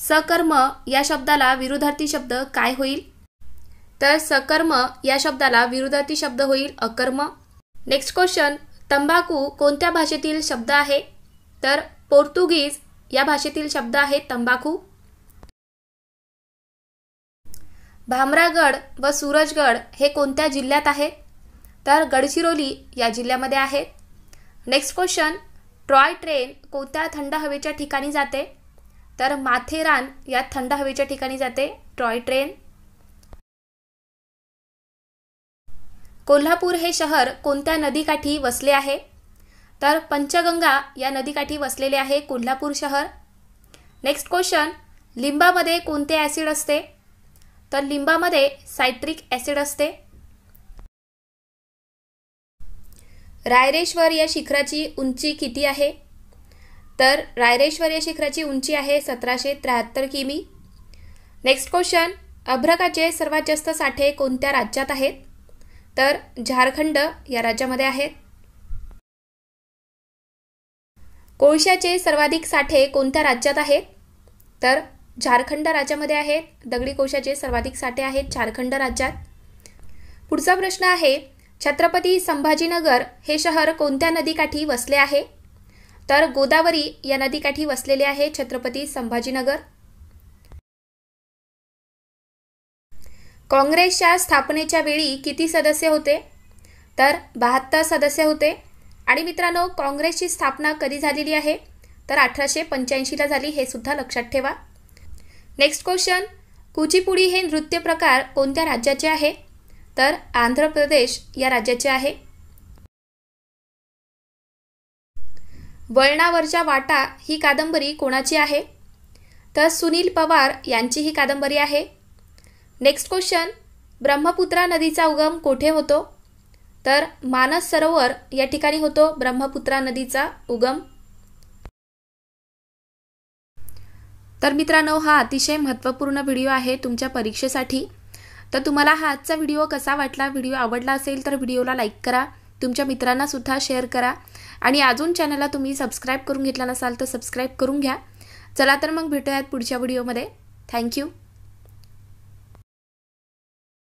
Speaker 1: सकर्म या शब्दाला विरोधार्थी शब्द काय होईल तर सकर्म या शब्दाला विरोधार्थी शब्द होईल अकर्म नेक्स्ट क्वेश्चन तंबाखू कोणत्या भाषेतील शब्द आहे तर पोर्तुगीज या भाषेतील शब्द आहे तंबाखू भामरागड व सूरजगड हे कोणत्या जिल्ह्यात आहे तर गडचिरोली या जिल्ह्यामध्ये आहे नेक्स्ट क्वेश्चन ट्रॉय ट्रेन कोणत्या थंड हवेच्या ठिकाणी जाते तर माथेरान या थंड हवेच्या ठिकाणी जाते टॉय ट्रेन कोल्हापूर हे शहर कोणत्या नदीकाठी वसले आहे तर पंचगंगा या नदीकाठी वसलेले आहे कोल्हापूर शहर नेक्स्ट क्वेश्चन लिंबामध्ये कोणते ॲसिड असते तर लिंबामध्ये सायट्रिक ॲसिड असते रायरेश्वर या शिखराची उंची किती आहे तर रायरेश्वर या शिखराची उंची आहे सतराशे त्र्याहत्तर किमी नेक्स्ट क्वेश्चन अभ्रकाचे सर्वात जास्त साठे कोणत्या राज्यात आहेत तर झारखंड या राज्यामध्ये आहेत कोळशाचे सर्वाधिक साठे कोणत्या राज्यात आहेत तर झारखंड राज्यामध्ये आहेत दगडी कोळशाचे सर्वाधिक साठे आहेत झारखंड राज्यात पुढचा प्रश्न आहे छत्रपती संभाजीनगर हे शहर कोणत्या नदीकाठी वसले आहे तर गोदावरी या नदीकाठी वसलेले आहे छत्रपती संभाजीनगर काँग्रेसच्या स्थापनेच्या वेळी किती सदस्य होते तर बहात्तर सदस्य होते आणि मित्रांनो काँग्रेसची स्थापना कधी झालेली आहे तर अठराशे पंच्याऐंशीला झाली हे सुद्धा लक्षात ठेवा नेक्स्ट क्वेश्चन कुचीपुडी हे नृत्य प्रकार कोणत्या राज्याचे आहे तर आंध्र प्रदेश या राज्याचे आहे वळणावरच्या वाटा ही कादंबरी कोणाची आहे तर सुनील पवार यांची ही कादंबरी आहे नेक्स्ट क्वेश्चन ब्रह्मपुत्रा नदीचा उगम कोठे होतो तर मानस सरोवर या ठिकाणी होतो ब्रह्मपुत्रा नदीचा उगम तर मित्रांनो हा अतिशय महत्त्वपूर्ण व्हिडिओ आहे तुमच्या परीक्षेसाठी तर तुम्हाला हा आजचा व्हिडिओ कसा वाटला व्हिडिओ आवडला असेल तर व्हिडिओला लाईक करा तुमच्या मित्रांनासुद्धा शेअर करा आणि अजून चॅनलला तुम्ही सबस्क्राईब करून घेतला नसाल तर सबस्क्राईब करून घ्या चला तर मग भेटूयात पुढच्या व्हिडिओमध्ये थँक्यू